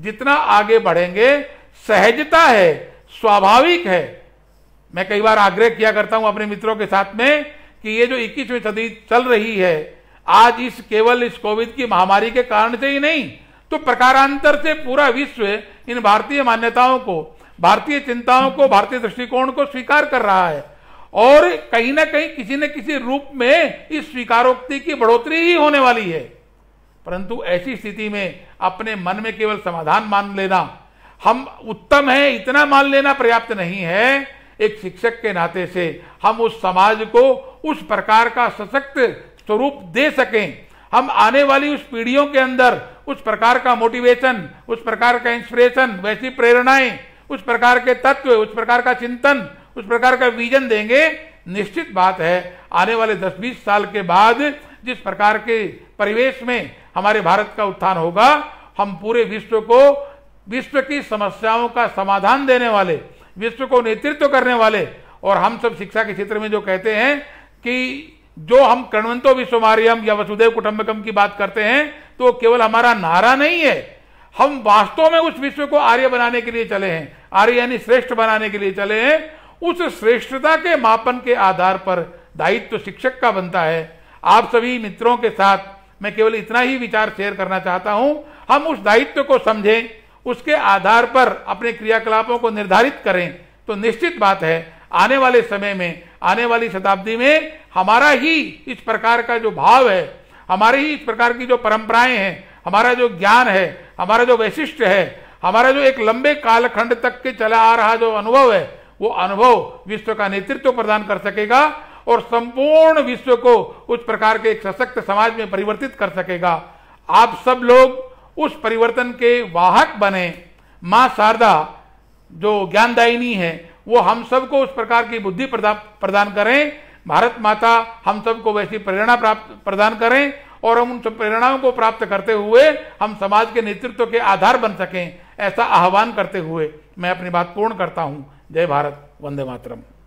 जितना आगे बढ़ेंगे सहजता है स्वाभाविक है मैं कई बार आग्रह किया करता हूं अपने मित्रों के साथ में कि ये जो इक्कीसवीं सदी चल रही है आज इस केवल इस कोविड की महामारी के कारण से ही नहीं तो प्रकारांतर से पूरा विश्व इन भारतीय मान्यताओं को भारतीय चिंताओं को भारतीय दृष्टिकोण को स्वीकार कर रहा है और कहीं ना कहीं किसी न किसी रूप में इस स्वीकारोक्ति की बढ़ोतरी ही होने वाली है परंतु ऐसी स्थिति में अपने मन में केवल समाधान मान लेना हम उत्तम है इतना मान लेना पर्याप्त नहीं है एक शिक्षक के नाते से हम उस समाज को उस प्रकार का सशक्त स्वरूप दे सकें हम आने वाली उस पीढ़ियों के अंदर उस प्रकार का मोटिवेशन उस प्रकार का इंस्पिरेशन वैसी प्रेरणाएं उस प्रकार के तत्व उस प्रकार का चिंतन उस प्रकार का विजन देंगे निश्चित बात है आने वाले 10-20 साल के बाद जिस प्रकार के परिवेश में हमारे भारत का उत्थान होगा हम पूरे विश्व को विश्व की समस्याओं का समाधान देने वाले विश्व को नेतृत्व करने वाले और हम सब शिक्षा के क्षेत्र में जो कहते हैं कि जो हम कणवंतो विश्वमार्यम या वसुदेव कुटुंबकम की बात करते हैं तो केवल हमारा नारा नहीं है हम वास्तव में उस विश्व को आर्य बनाने के लिए चले हैं आर्य यानी श्रेष्ठ बनाने के लिए चले हैं उस श्रेष्ठता के मापन के आधार पर दायित्व तो शिक्षक का बनता है आप सभी मित्रों के साथ मैं केवल इतना ही विचार शेयर करना चाहता हूं हम उस दायित्व को समझें उसके आधार पर अपने क्रियाकलापों को निर्धारित करें तो निश्चित बात है आने वाले समय में आने वाली शताब्दी में हमारा ही इस प्रकार का जो भाव है हमारे ही इस प्रकार की जो परंपराएं हैं हमारा जो ज्ञान है हमारा जो वैशिष्ट है हमारा जो एक लंबे कालखंड तक के चला आ रहा जो अनुभव है वो अनुभव विश्व का नेतृत्व प्रदान कर सकेगा और संपूर्ण विश्व को उस प्रकार के एक सशक्त समाज में परिवर्तित कर सकेगा आप सब लोग उस परिवर्तन के वाहक बने मां शारदा जो ज्ञानदायिनी है वो हम सबको उस प्रकार की बुद्धि प्रदान करें भारत माता हम सबको वैसी प्रेरणा प्राप्त प्रदान करें और हम उन सब प्रेरणाओं को प्राप्त करते हुए हम समाज के नेतृत्व के आधार बन सकें ऐसा आह्वान करते हुए मैं अपनी बात पूर्ण करता हूं जय भारत वंदे मातरम